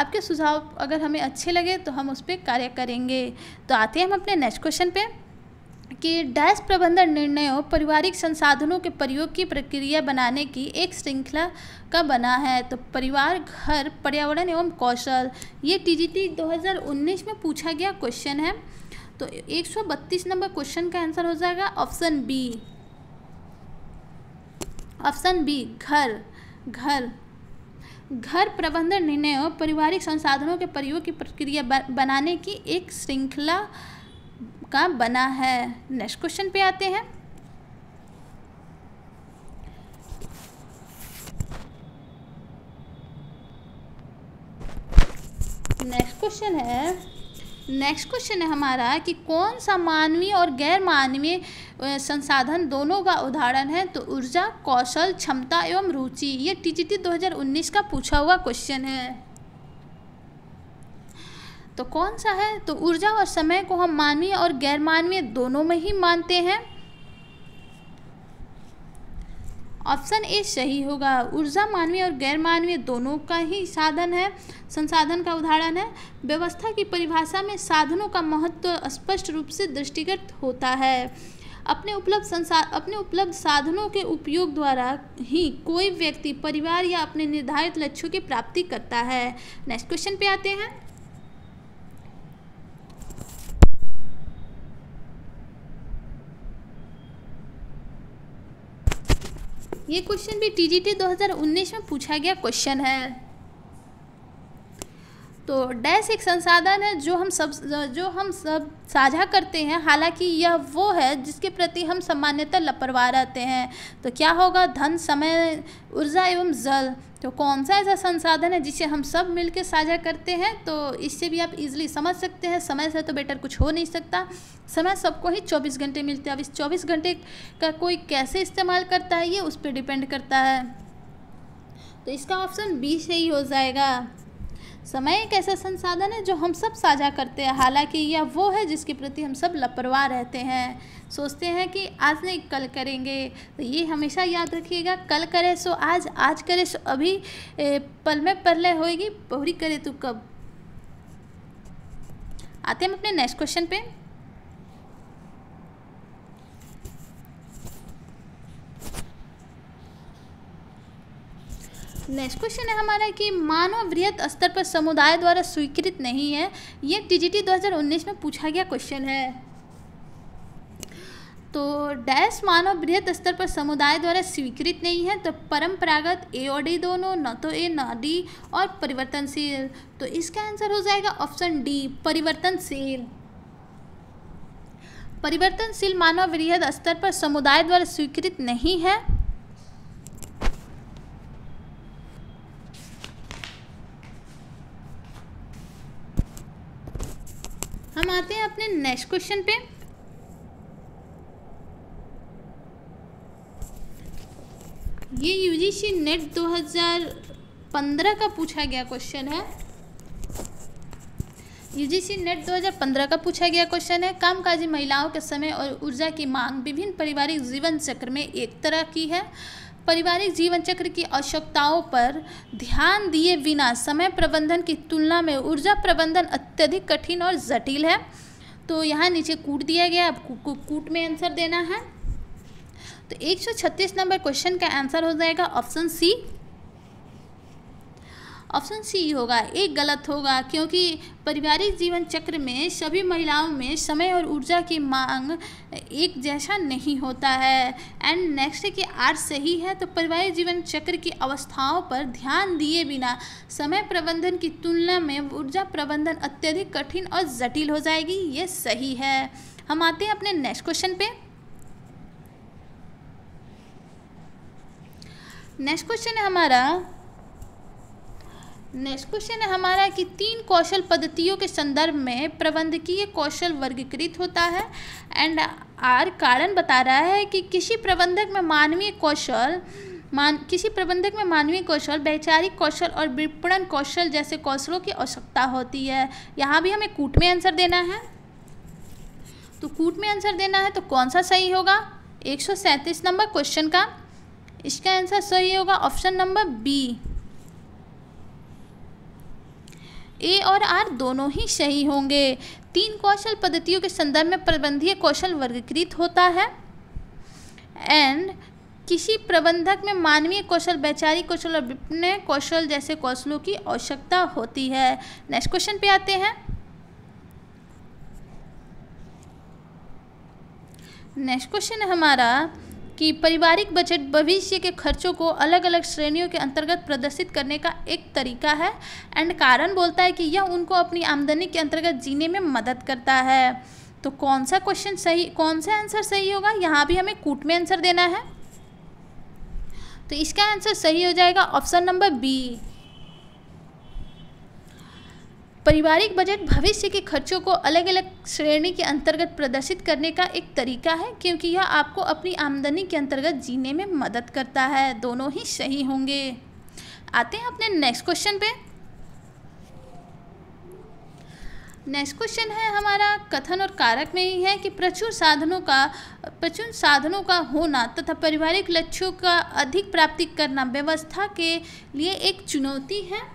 Speaker 1: आपके सुझाव अगर हमें अच्छे लगे तो हम उस पर कार्य करेंगे तो आते हैं हम अपने नेक्स्ट क्वेश्चन पे कि डैश प्रबंधन निर्णयों पारिवारिक संसाधनों के प्रयोग की प्रक्रिया बनाने की एक श्रृंखला का बना है तो परिवार घर पर्यावरण एवं कौशल ये टीजीटी 2019 में पूछा गया क्वेश्चन है तो 132 नंबर क्वेश्चन का आंसर हो जाएगा ऑप्शन बी ऑप्शन बी घर घर घर प्रबंधन निर्णय और पारिवारिक संसाधनों के प्रयोग की प्रक्रिया बनाने की एक श्रृंखला का बना है नेक्स्ट क्वेश्चन पे आते हैं नेक्स्ट क्वेश्चन है नेक्स्ट क्वेश्चन है हमारा कि कौन सा मानवीय और गैर मानवीय संसाधन दोनों का उदाहरण है तो ऊर्जा कौशल क्षमता एवं रुचि ये टीजीटी 2019 का पूछा हुआ क्वेश्चन है तो कौन सा है तो ऊर्जा और समय को हम मानवीय और गैर मानवीय दोनों में ही मानते हैं ऑप्शन ए सही होगा ऊर्जा मानवीय और गैर मानवीय दोनों का ही साधन है संसाधन का उदाहरण है व्यवस्था की परिभाषा में साधनों का महत्व तो स्पष्ट रूप से दृष्टिगत होता है अपने उपलब्ध संसा अपने उपलब्ध साधनों के उपयोग द्वारा ही कोई व्यक्ति परिवार या अपने निर्धारित लक्ष्यों की प्राप्ति करता है नेक्स्ट क्वेश्चन पे आते हैं ये क्वेश्चन भी टी 2019 में पूछा गया क्वेश्चन है तो डैश एक संसाधन है जो हम सब जो हम सब साझा करते हैं हालांकि यह वो है जिसके प्रति हम सामान्यतः लापरवाह रहते हैं तो क्या होगा धन समय ऊर्जा एवं जल तो कौन सा ऐसा संसाधन है जिसे हम सब मिलकर साझा करते हैं तो इससे भी आप इजीली समझ सकते हैं समय से तो बेटर कुछ हो नहीं सकता समय सबको ही 24 घंटे मिलते हैं अब इस 24 घंटे का कोई कैसे इस्तेमाल करता है ये उस पर डिपेंड करता है तो इसका ऑप्शन बी से ही हो जाएगा समय एक ऐसा संसाधन है जो हम सब साझा करते हैं हालांकि यह वो है जिसके प्रति हम सब लापरवाह रहते हैं सोचते हैं कि आज नहीं कल करेंगे तो ये हमेशा याद रखिएगा कल करे सो आज आज करे सो अभी ए, पल में परलय होएगी पूरी करे तो कब आते हैं हम अपने नेक्स्ट क्वेश्चन पे नेक्स्ट क्वेश्चन है हमारा कि मानव वृहत स्तर पर समुदाय द्वारा स्वीकृत नहीं है ये टीजीटी 2019 में पूछा गया क्वेश्चन है तो डैश मानव वृहत स्तर पर समुदाय द्वारा स्वीकृत नहीं है तो परंपरागत ए और डी दोनों न तो ए न डी और परिवर्तनशील तो इसका आंसर हो जाएगा ऑप्शन डी परिवर्तनशील परिवर्तनशील मानव वृहद स्तर पर समुदाय द्वारा स्वीकृत नहीं है हम आते हैं अपने नेक्स्ट क्वेश्चन पे ये यूजीसी नेट 2015 का पूछा गया क्वेश्चन है यूजीसी नेट 2015 का पूछा गया क्वेश्चन है कामकाजी महिलाओं के समय और ऊर्जा की मांग विभिन्न पारिवारिक जीवन चक्र में एक तरह की है पारिवारिक जीवन चक्र की आवश्यकताओं पर ध्यान दिए बिना समय प्रबंधन की तुलना में ऊर्जा प्रबंधन अत्यधिक कठिन और जटिल है तो यहाँ नीचे कूट दिया गया अब कूट, में आंसर देना है तो एक सौ छत्तीस नंबर क्वेश्चन का आंसर हो जाएगा ऑप्शन सी ऑप्शन सी होगा एक गलत होगा क्योंकि पारिवारिक जीवन चक्र में सभी महिलाओं में समय और ऊर्जा की मांग एक जैसा नहीं होता है एंड नेक्स्ट कि आर सही है तो पारिवारिक जीवन चक्र की अवस्थाओं पर ध्यान दिए बिना समय प्रबंधन की तुलना में ऊर्जा प्रबंधन अत्यधिक कठिन और जटिल हो जाएगी ये सही है हम आते हैं अपने नेक्स्ट क्वेश्चन पे नेक्स्ट क्वेश्चन है हमारा नेक्स्ट क्वेश्चन है हमारा कि तीन कौशल पद्धतियों के संदर्भ में प्रबंधकीय कौशल वर्गीकृत होता है एंड आर कारण बता रहा है कि किसी प्रबंधक में मानवीय कौशल मान किसी प्रबंधक में मानवीय कौशल वैचारिक कौशल और विपणन कौशल जैसे कौशलों की आवश्यकता होती है यहाँ भी हमें कूट में आंसर देना है तो कूट में आंसर देना है तो कौन सा सही होगा एक नंबर क्वेश्चन का इसका आंसर सही होगा ऑप्शन नंबर बी ए और आर दोनों ही सही होंगे तीन कौशल पद्धतियों के संदर्भ में प्रबंधीय कौशल वर्गीकृत होता है एंड किसी प्रबंधक में मानवीय कौशल वैचारिक कौशल और विपणय कौशल जैसे कौशलों की आवश्यकता होती है नेक्स्ट क्वेश्चन पे आते हैं नेक्स्ट क्वेश्चन है हमारा कि पारिवारिक बजट भविष्य के खर्चों को अलग अलग श्रेणियों के अंतर्गत प्रदर्शित करने का एक तरीका है एंड कारण बोलता है कि यह उनको अपनी आमदनी के अंतर्गत जीने में मदद करता है तो कौन सा क्वेश्चन सही कौन सा आंसर सही होगा यहाँ भी हमें कूट में आंसर देना है तो इसका आंसर सही हो जाएगा ऑप्शन नंबर बी पारिवारिक बजट भविष्य के खर्चों को अलग अलग श्रेणी के अंतर्गत प्रदर्शित करने का एक तरीका है क्योंकि यह आपको अपनी आमदनी के अंतर्गत जीने में मदद करता है दोनों ही सही होंगे आते हैं अपने नेक्स्ट क्वेश्चन पे नेक्स्ट क्वेश्चन है हमारा कथन और कारक में ही है कि प्रचुर साधनों का प्रचुर साधनों का होना तथा पारिवारिक लक्ष्यों का अधिक प्राप्ति करना व्यवस्था के लिए एक चुनौती है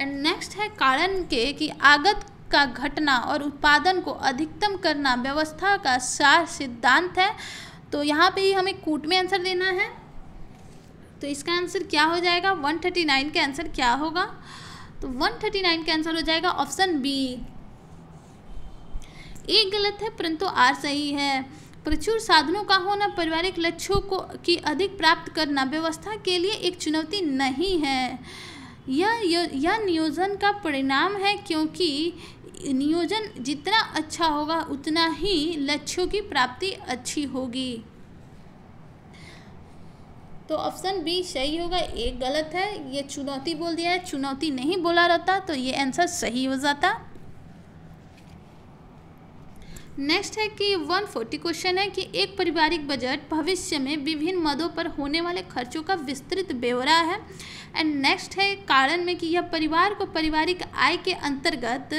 Speaker 1: एंड नेक्स्ट है कारण के कि आगत का घटना और उत्पादन को अधिकतम करना व्यवस्था का सार सिद्धांत है तो यहाँ पे ही हमें कूट में आंसर देना है तो इसका आंसर क्या हो जाएगा 139 का आंसर क्या होगा तो 139 का आंसर हो जाएगा ऑप्शन बी एक गलत है परंतु आर सही है प्रचुर साधनों का होना पारिवारिक लक्ष्यों को की अधिक प्राप्त करना व्यवस्था के लिए एक चुनौती नहीं है यह यह नियोजन का परिणाम है क्योंकि नियोजन जितना अच्छा होगा उतना ही लक्ष्यों की प्राप्ति अच्छी होगी तो ऑप्शन बी सही होगा एक गलत है ये चुनौती बोल दिया है चुनौती नहीं बोला रहता तो ये आंसर सही हो जाता नेक्स्ट है कि 140 क्वेश्चन है कि एक पारिवारिक बजट भविष्य में विभिन्न मदों पर होने वाले खर्चों का विस्तृत ब्यौरा है एंड नेक्स्ट है कारण में कि यह परिवार को पारिवारिक आय के अंतर्गत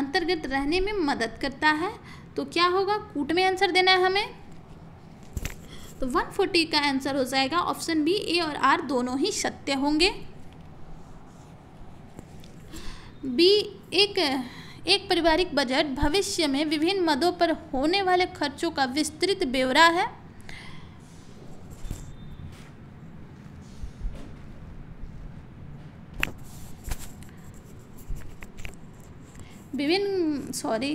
Speaker 1: अंतर्गत रहने में मदद करता है तो क्या होगा कूट में आंसर देना है हमें तो 140 का आंसर हो जाएगा ऑप्शन बी ए और आर दोनों ही सत्य होंगे बी एक एक पारिवारिक बजट भविष्य में विभिन्न मदों पर होने वाले खर्चों का विस्तृत ब्यौरा है विभिन्न सॉरी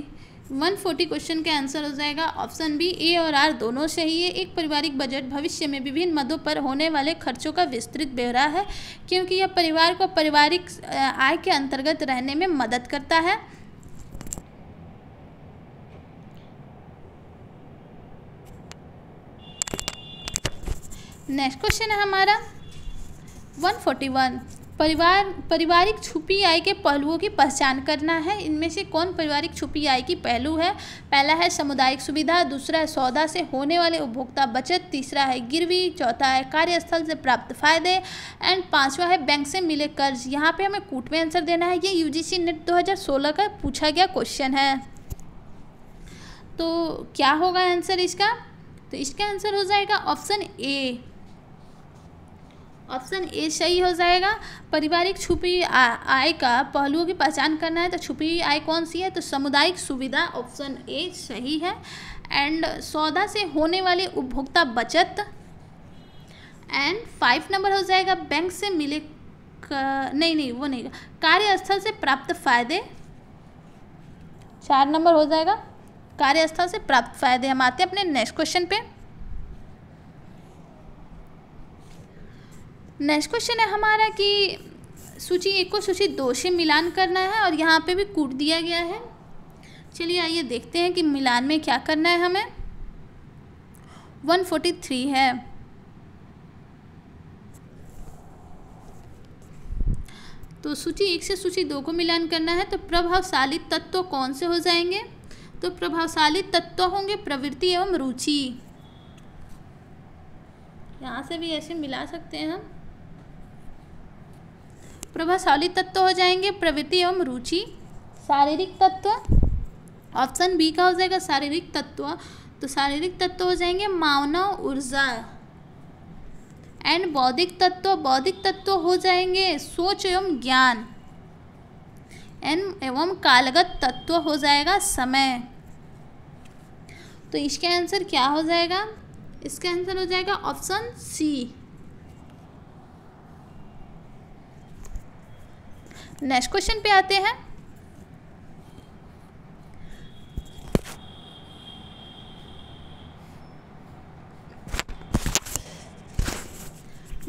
Speaker 1: 140 क्वेश्चन का आंसर हो जाएगा ऑप्शन बी ए और आर दोनों सही है एक पारिवारिक बजट भविष्य में विभिन्न मदों पर होने वाले खर्चों का विस्तृत ब्यौरा है क्योंकि यह परिवार को पारिवारिक आय के अंतर्गत रहने में मदद करता है नेक्स्ट क्वेश्चन है हमारा 141 परिवार पारिवारिक छुपी आय के पहलुओं की पहचान करना है इनमें से कौन पारिवारिक छुपी आय की पहलू है पहला है सामुदायिक सुविधा दूसरा है सौदा से होने वाले उपभोक्ता बचत तीसरा है गिरवी चौथा है कार्यस्थल से प्राप्त फायदे एंड पांचवा है बैंक से मिले कर्ज यहाँ पे हमें कूट में आंसर देना है ये यूजीसी नेट 2016 का पूछा गया क्वेश्चन है तो क्या होगा आंसर इसका तो इसका आंसर हो जाएगा ऑप्शन ए ऑप्शन ए सही हो जाएगा पारिवारिक छुपी आय का पहलुओं की पहचान करना है तो छुपी आय कौन सी है तो सामुदायिक सुविधा ऑप्शन ए सही है एंड सौदा से होने वाली उपभोक्ता बचत एंड फाइव नंबर हो जाएगा बैंक से मिले का, नहीं नहीं वो नहीं कार्यस्थल से प्राप्त फायदे चार नंबर हो जाएगा कार्यस्थल से प्राप्त फायदे हम आते हैं अपने नेक्स्ट क्वेश्चन पे नेक्स्ट क्वेश्चन है हमारा कि सूची एक को सूची दो से मिलान करना है और यहाँ पे भी कूट दिया गया है चलिए आइए देखते हैं कि मिलान में क्या करना है हमें वन फोर्टी थ्री है तो सूची एक से सूची दो को मिलान करना है तो प्रभावशाली तत्व कौन से हो जाएंगे तो प्रभावशाली तत्व होंगे प्रवृत्ति एवं रुचि यहाँ से भी ऐसे मिला सकते हैं हम प्रभावशाली तत्व हो जाएंगे प्रवृत्ति एवं रुचि शारीरिक तत्व ऑप्शन बी का हो जाएगा शारीरिक तत्व तो शारीरिक तत्व हो जाएंगे मानव ऊर्जा एंड बौद्धिक तत्व बौद्धिक तत्व हो जाएंगे सोच एवं ज्ञान एंड एवं कालगत तत्व हो जाएगा समय तो इसका आंसर क्या हो जाएगा इसका आंसर हो जाएगा ऑप्शन सी नेक्स्ट क्वेश्चन पे आते हैं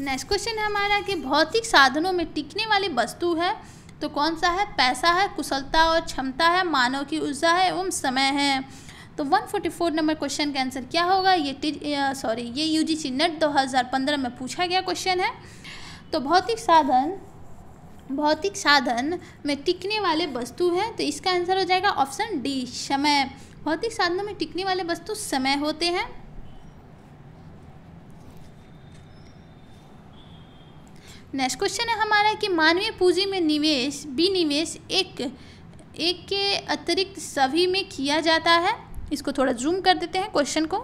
Speaker 1: नेक्स्ट क्वेश्चन है हमारा कि भौतिक साधनों में टिकने वाली वस्तु है तो कौन सा है पैसा है कुशलता और क्षमता है मानव की ऊर्जा है एवं समय है तो 144 नंबर क्वेश्चन का आंसर क्या होगा ये सॉरी ये यूजीसी नेट 2015 में पूछा गया क्वेश्चन है तो भौतिक साधन भौतिक साधन में टिकने वाले वस्तु है तो इसका आंसर हो जाएगा ऑप्शन डी समय भौतिक साधनों में टिकने वाले वस्तु समय होते हैं नेक्स्ट क्वेश्चन है हमारा कि मानवीय पूंजी में निवेश विनिवेश एक एक के अतिरिक्त सभी में किया जाता है इसको थोड़ा जूम कर देते हैं क्वेश्चन को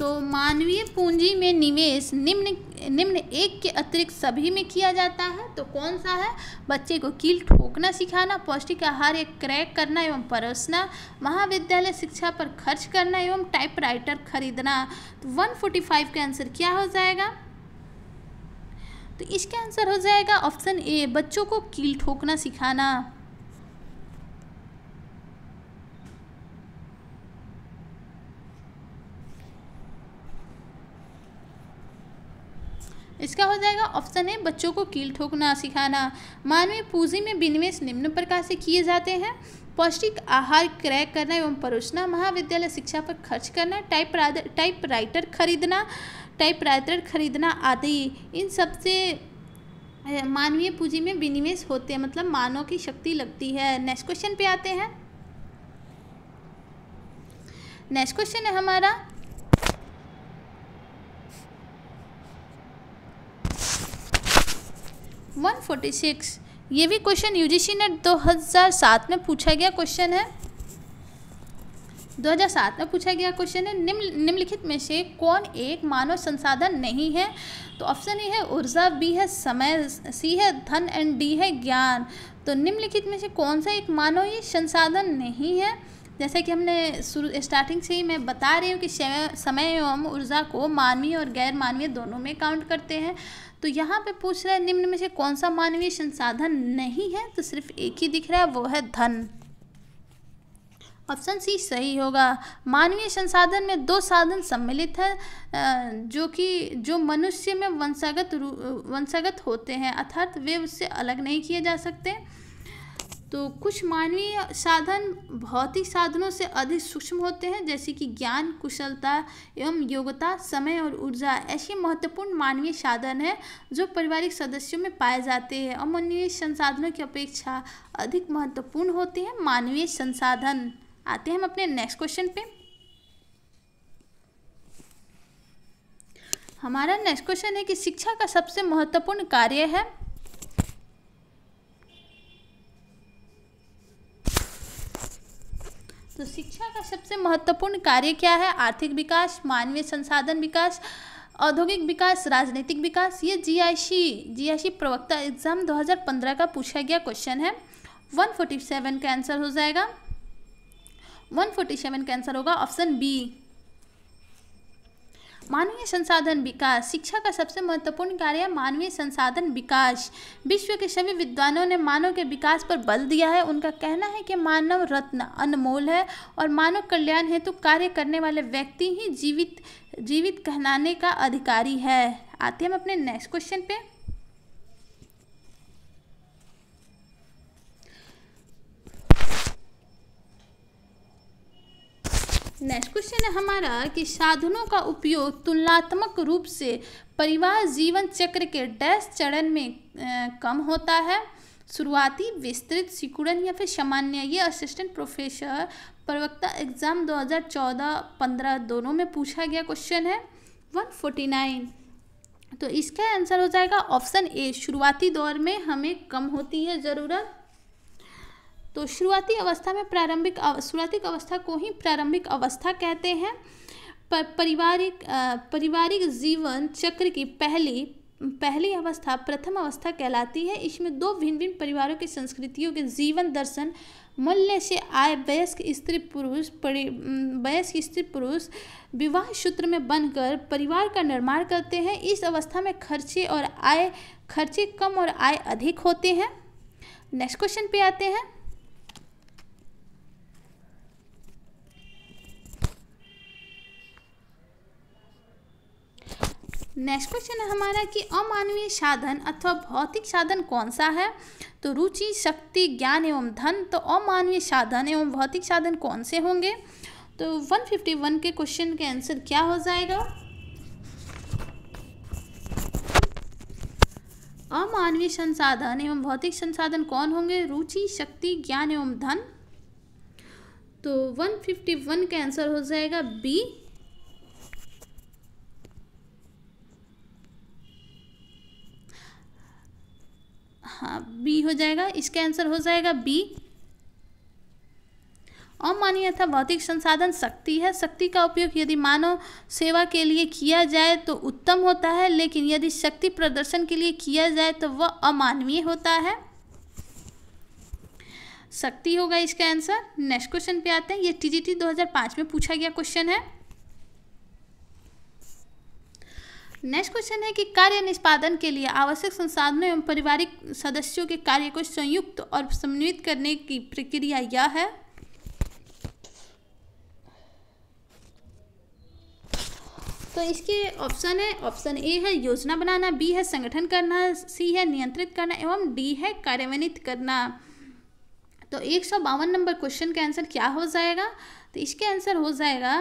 Speaker 1: तो मानवीय पूंजी में निवेश निम्न निम्न एक के अतिरिक्त सभी में किया जाता है तो कौन सा है बच्चे को कील ठोकना सिखाना पौष्टिक आहार एक क्रैक करना एवं परोसना महाविद्यालय शिक्षा पर खर्च करना एवं टाइपराइटर खरीदना तो 145 का आंसर क्या हो जाएगा तो इसका आंसर हो जाएगा ऑप्शन ए बच्चों को कील ठोकना सिखाना जाएगा ऑप्शन है बच्चों को कील ठोकना सिखाना मानवीय पूंजी में विनिवेश निम्न प्रकार से किए जाते हैं पौष्टिक आहार क्रय करना एवं परोसना महाविद्यालय शिक्षा पर खर्च करना टाइप टाइप राइटर खरीदना टाइप राइटर खरीदना आदि इन सबसे मानवीय पूंजी में विनिवेश होते हैं मतलब मानव की शक्ति लगती है नेक्स्ट क्वेश्चन पे आते हैं नेक्स्ट क्वेश्चन है हमारा 146 ये भी क्वेश्चन यूजीसी ने 2007 में पूछा गया क्वेश्चन है 2007 में पूछा गया क्वेश्चन है निम्न निम्नलिखित में से कौन एक मानव संसाधन नहीं है तो ऑप्शन ए है ऊर्जा बी है समय सी है धन एंड डी है ज्ञान तो निम्नलिखित में से कौन सा एक मानव ये संसाधन नहीं है जैसे कि हमने शुरू स्टार्टिंग से ही मैं बता रही हूँ कि समय एवं ऊर्जा को मानवीय और गैर मानवीय दोनों में काउंट करते हैं तो यहाँ पे पूछ रहा है निम्न में से कौन सा मानवीय संसाधन नहीं है तो सिर्फ एक ही दिख रहा है वो है धन ऑप्शन सी सही होगा मानवीय संसाधन में दो साधन सम्मिलित हैं जो कि जो मनुष्य में वंशागत वंशागत होते हैं अर्थात वे उससे अलग नहीं किए जा सकते तो कुछ मानवीय साधन भौतिक साधनों से अधिक सूक्ष्म होते हैं जैसे कि ज्ञान कुशलता एवं योग्यता समय और ऊर्जा ऐसे महत्वपूर्ण मानवीय साधन हैं जो पारिवारिक सदस्यों में पाए जाते हैं और मानवीय संसाधनों की अपेक्षा अधिक महत्वपूर्ण होते हैं मानवीय संसाधन आते हैं हम अपने नेक्स्ट क्वेश्चन पे हमारा नेक्स्ट क्वेश्चन है कि शिक्षा का सबसे महत्वपूर्ण कार्य है तो शिक्षा का सबसे महत्वपूर्ण कार्य क्या है आर्थिक विकास मानवीय संसाधन विकास औद्योगिक विकास राजनीतिक विकास ये जीआईसी जीआईसी प्रवक्ता एग्जाम 2015 का पूछा गया क्वेश्चन है 147 का आंसर हो जाएगा 147 का आंसर होगा ऑप्शन बी मानवीय संसाधन विकास शिक्षा का सबसे महत्वपूर्ण कार्य है मानवीय संसाधन विकास विश्व के सभी विद्वानों ने मानव के विकास पर बल दिया है उनका कहना है कि मानव रत्न अनमोल है और मानव कल्याण हेतु कार्य करने वाले व्यक्ति ही जीवित जीवित कहलाने का अधिकारी है आते हैं हम अपने नेक्स्ट क्वेश्चन पे नेक्स्ट क्वेश्चन है हमारा कि साधनों का उपयोग तुलनात्मक रूप से परिवार जीवन चक्र के डैश चरण में कम होता है शुरुआती विस्तृत सिकुड़न या फिर सामान्य ये असिस्टेंट प्रोफेसर प्रवक्ता एग्जाम 2014-15 दोनों में पूछा गया क्वेश्चन है 149 तो इसका आंसर हो जाएगा ऑप्शन ए शुरुआती दौर में हमें कम होती है ज़रूरत तो शुरुआती अवस्था में प्रारंभिक शुरुआती अवस्था को ही प्रारंभिक अवस्था कहते हैं पर पारिवारिक पारिवारिक जीवन चक्र की पहली पहली अवस्था प्रथम अवस्था कहलाती है इसमें दो भिन्न भिन्न परिवारों की संस्कृतियों के जीवन दर्शन मूल्य से आए वयस्क स्त्री पुरुष वयस्क स्त्री पुरुष विवाह सूत्र में बनकर परिवार का निर्माण करते हैं इस अवस्था में खर्चे और आय खर्चे कम और आय अधिक होते हैं नेक्स्ट क्वेश्चन पे आते हैं नेक्स्ट क्वेश्चन है हमारा कि अमानवीय साधन अथवा भौतिक साधन कौन सा है तो रुचि शक्ति ज्ञान एवं धन तो अमानवीय साधन एवं भौतिक साधन कौन से होंगे तो 151 के क्वेश्चन के आंसर क्या हो जाएगा अमानवीय संसाधन एवं भौतिक संसाधन कौन होंगे रुचि शक्ति ज्ञान एवं धन तो 151 का आंसर हो जाएगा बी हाँ बी हो जाएगा इसका आंसर हो जाएगा बी अमान्य था भौतिक संसाधन शक्ति है शक्ति का उपयोग यदि मानव सेवा के लिए किया जाए तो उत्तम होता है लेकिन यदि शक्ति प्रदर्शन के लिए किया जाए तो वह अमानवीय होता है शक्ति होगा इसका आंसर नेक्स्ट क्वेश्चन पे आते हैं ये टीजीटी 2005 में पूछा गया क्वेश्चन है नेक्स्ट क्वेश्चन है कि कार्य निष्पादन के लिए आवश्यक संसाधनों एवं पारिवारिक सदस्यों के कार्य को संयुक्त और समन्वित करने की प्रक्रिया यह है तो इसके ऑप्शन है ऑप्शन ए है योजना बनाना बी है संगठन करना सी है नियंत्रित करना एवं डी है कार्यान्वित करना तो एक सौ बावन नंबर क्वेश्चन का आंसर क्या हो जाएगा तो इसके आंसर हो जाएगा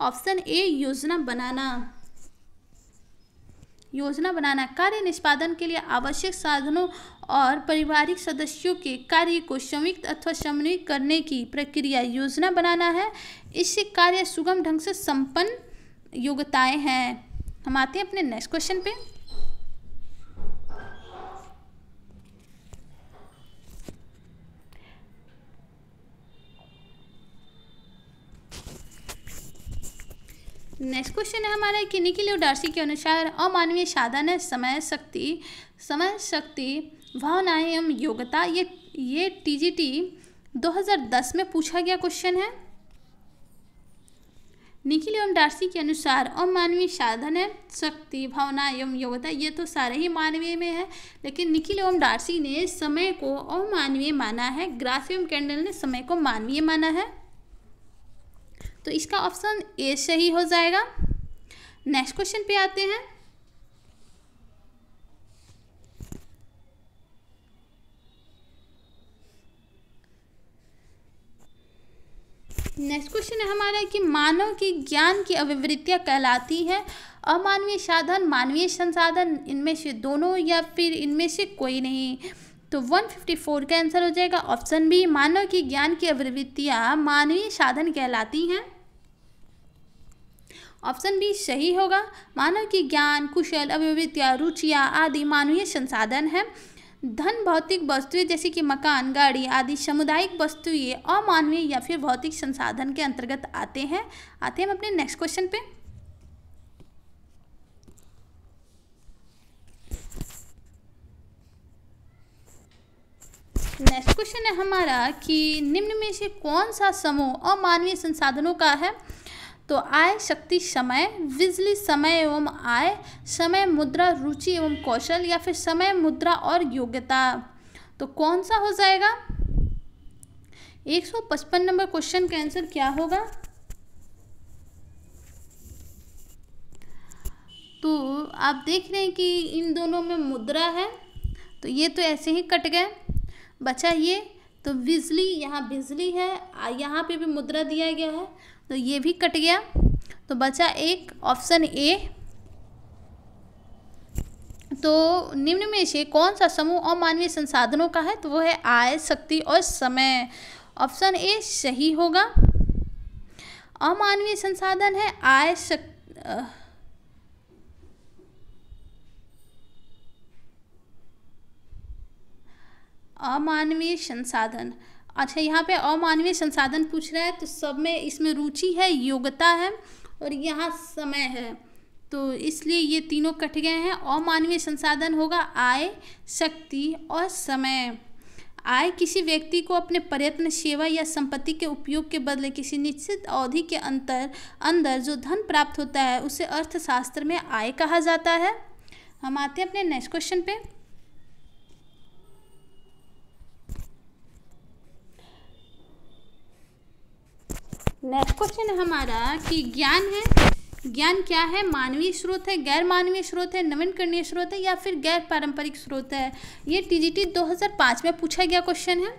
Speaker 1: ऑप्शन ए योजना बनाना योजना बनाना कार्य निष्पादन के लिए आवश्यक साधनों और पारिवारिक सदस्यों के कार्य को संयुक्त अथवा समन्वित करने की प्रक्रिया योजना बनाना है इससे कार्य सुगम ढंग से संपन्न योग्यताएँ हैं हम आते हैं अपने नेक्स्ट क्वेश्चन पे नेक्स्ट क्वेश्चन है हमारा कि निखिल डार्सी के अनुसार अमानवीय साधन है समय शक्ति समय शक्ति भावनाएं एवं योग्यता ये ये टीजीटी 2010 में पूछा गया क्वेश्चन है निखिल एवं डार्सी के अनुसार अमानवीय साधन है शक्ति भावना एवं योग्यता ये तो सारे ही मानवीय में है लेकिन निखिल एवं डार्सी ने समय को अमानवीय माना है ग्राफ एवं कैंडल ने समय को मानवीय माना है तो इसका ऑप्शन ए सही हो जाएगा नेक्स्ट क्वेश्चन पे आते हैं नेक्स्ट क्वेश्चन है हमारा कि मानव की ज्ञान की अभिवृत्तियाँ कहलाती हैं अमानवीय साधन मानवीय संसाधन इनमें से दोनों या फिर इनमें से कोई नहीं तो 154 का आंसर हो जाएगा ऑप्शन बी मानव की ज्ञान की अभिवृत्तियाँ मानवीय साधन कहलाती हैं ऑप्शन बी सही होगा मानव की ज्ञान कुशल अभिवृत्तिया रुचियाँ आदि मानवीय संसाधन है धन भौतिक वस्तुएं जैसे कि मकान गाड़ी आदि सामुदायिक वस्तुएं अमानवीय या फिर भौतिक संसाधन के अंतर्गत आते हैं आते हैं हम अपने नेक्स्ट क्वेश्चन पे नेक्स्ट क्वेश्चन है हमारा कि निम्न में से कौन सा समूह अमानवीय संसाधनों का है तो आय शक्ति समय बिजली समय एवं आय समय मुद्रा रुचि एवं कौशल या फिर समय मुद्रा और योग्यता तो कौन सा हो जाएगा 155 नंबर क्वेश्चन का आंसर क्या होगा तो आप देख रहे हैं कि इन दोनों में मुद्रा है तो ये तो ऐसे ही कट गए बचा ये तो बिजली यहाँ बिजली है यहाँ पे भी मुद्रा दिया गया है तो ये भी कट गया तो बचा एक ऑप्शन ए तो निम्न में से कौन सा समूह अमानवीय संसाधनों का है तो वो है आय शक्ति और समय ऑप्शन ए सही होगा अमानवीय संसाधन है आय शक्ति अमानवीय संसाधन अच्छा यहाँ पे अमानवीय संसाधन पूछ रहा है तो सब में इसमें रुचि है योग्यता है और यहाँ समय है तो इसलिए ये तीनों कट गए हैं अमानवीय संसाधन होगा आय शक्ति और समय आय किसी व्यक्ति को अपने प्रयत्न सेवा या संपत्ति के उपयोग के बदले किसी निश्चित अवधि के अंतर अंदर जो धन प्राप्त होता है उसे अर्थशास्त्र में आय कहा जाता है हम आते हैं अपने नेक्स्ट क्वेश्चन पे नेक्स्ट क्वेश्चन है हमारा कि ज्ञान है ज्ञान क्या है मानवीय स्रोत है गैर मानवीय स्रोत है नवीनकरणीय स्रोत है या फिर गैर पारंपरिक स्रोत है ये टीजीटी 2005 में पूछा गया क्वेश्चन है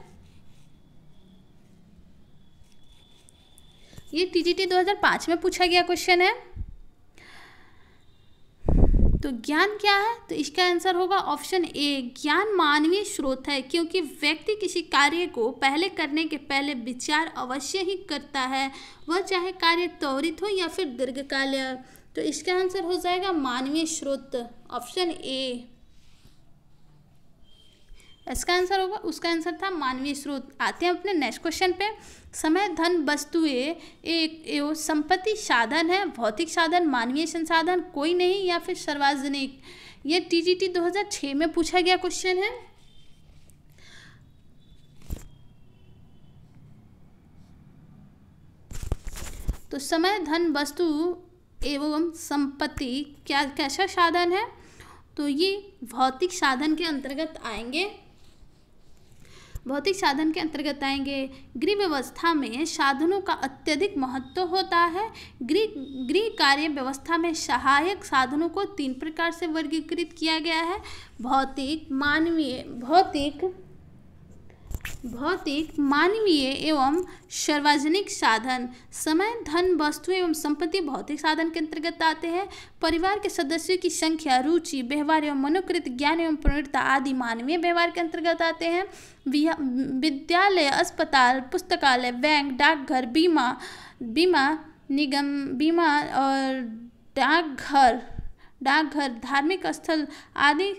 Speaker 1: ये टीजीटी 2005 में पूछा गया क्वेश्चन है तो ज्ञान क्या है तो इसका आंसर होगा ऑप्शन ए ज्ञान मानवीय स्रोत है क्योंकि व्यक्ति किसी कार्य को पहले करने के पहले विचार अवश्य ही करता है वह चाहे कार्य त्वरित हो या फिर दीर्घकालीय तो इसका आंसर हो जाएगा मानवीय स्रोत ऑप्शन ए इसका आंसर होगा उसका आंसर था मानवीय स्रोत आते हैं अपने नेक्स्ट क्वेश्चन पे समय धन वस्तुएं एक संपत्ति साधन है भौतिक साधन मानवीय संसाधन कोई नहीं या फिर सार्वजनिक ये टीजीटी 2006 में पूछा गया क्वेश्चन है तो समय धन वस्तु एवं संपत्ति क्या कैसा साधन है तो ये भौतिक साधन के अंतर्गत आएंगे भौतिक साधन के अंतर्गत आएंगे गृह व्यवस्था में साधनों का अत्यधिक महत्व होता है गृह गृह कार्य व्यवस्था में सहायक साधनों को तीन प्रकार से वर्गीकृत किया गया है भौतिक मानवीय भौतिक भौतिक मानवीय एवं सार्वजनिक साधन समय धन वस्तु एवं संपत्ति भौतिक साधन के अंतर्गत आते हैं परिवार के सदस्यों की संख्या रुचि व्यवहार एवं मनोकृत ज्ञान एवं प्रवृत्ता आदि मानवीय व्यवहार के अंतर्गत आते हैं विद्यालय अस्पताल पुस्तकालय बैंक डाकघर बीमा बीमा निगम बीमा और डाकघर डाकघर धार्मिक स्थल आदि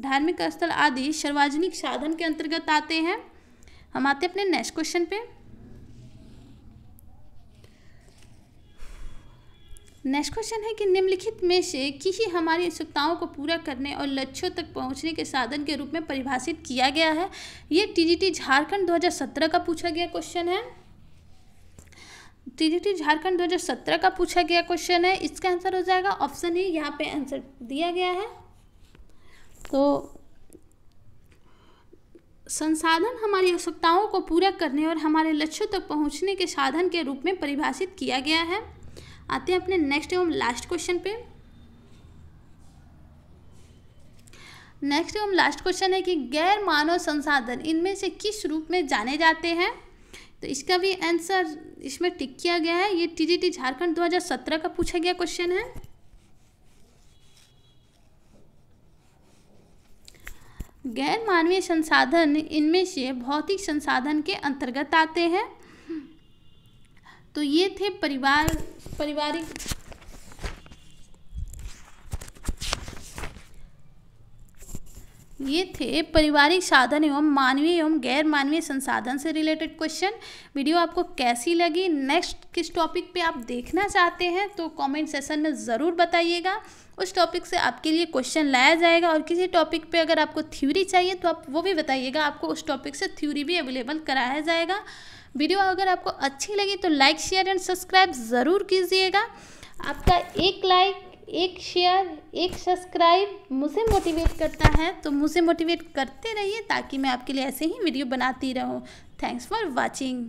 Speaker 1: धार्मिक स्थल आदि सार्वजनिक साधन के अंतर्गत आते हैं हम आते हैं अपने नेक्स्ट क्वेश्चन पे नेक्स्ट क्वेश्चन है कि निम्नलिखित में से किसी हमारी आवश्यकताओं को पूरा करने और लक्ष्यों तक पहुंचने के साधन के रूप में परिभाषित किया गया है ये टीजीटी झारखंड 2017 का पूछा गया क्वेश्चन है टीजीटी झारखंड 2017 का पूछा गया क्वेश्चन है इसका आंसर हो जाएगा ऑप्शन ही यहाँ पे आंसर दिया गया है तो संसाधन हमारी आवश्यकताओं को पूरा करने और हमारे लक्ष्यों तक पहुंचने के साधन के रूप में परिभाषित किया गया है आते हैं अपने नेक्स्ट एवं लास्ट क्वेश्चन पे नेक्स्ट एवं लास्ट क्वेश्चन है कि गैर मानव संसाधन इनमें से किस रूप में जाने जाते हैं तो इसका भी आंसर इसमें टिक किया गया है ये टीजीटी झारखंड दो का पूछा गया क्वेश्चन है गैर मानवीय संसाधन इनमें से भौतिक संसाधन के अंतर्गत आते हैं तो ये थे परिवार पारिवारिक ये थे पारिवारिक साधन एवं मानवीय एवं गैर मानवीय संसाधन से रिलेटेड क्वेश्चन वीडियो आपको कैसी लगी नेक्स्ट किस टॉपिक पे आप देखना चाहते हैं तो कमेंट सेशन में ज़रूर बताइएगा उस टॉपिक से आपके लिए क्वेश्चन लाया जाएगा और किसी टॉपिक पे अगर आपको थ्योरी चाहिए तो आप वो भी बताइएगा आपको उस टॉपिक से थ्योरी भी अवेलेबल कराया जाएगा वीडियो अगर आपको अच्छी लगी तो लाइक शेयर एंड सब्सक्राइब ज़रूर कीजिएगा आपका एक लाइक एक शेयर एक सब्सक्राइब मुझे मोटिवेट करता है तो मुझे मोटिवेट करते रहिए ताकि मैं आपके लिए ऐसे ही वीडियो बनाती रहूँ थैंक्स फॉर वॉचिंग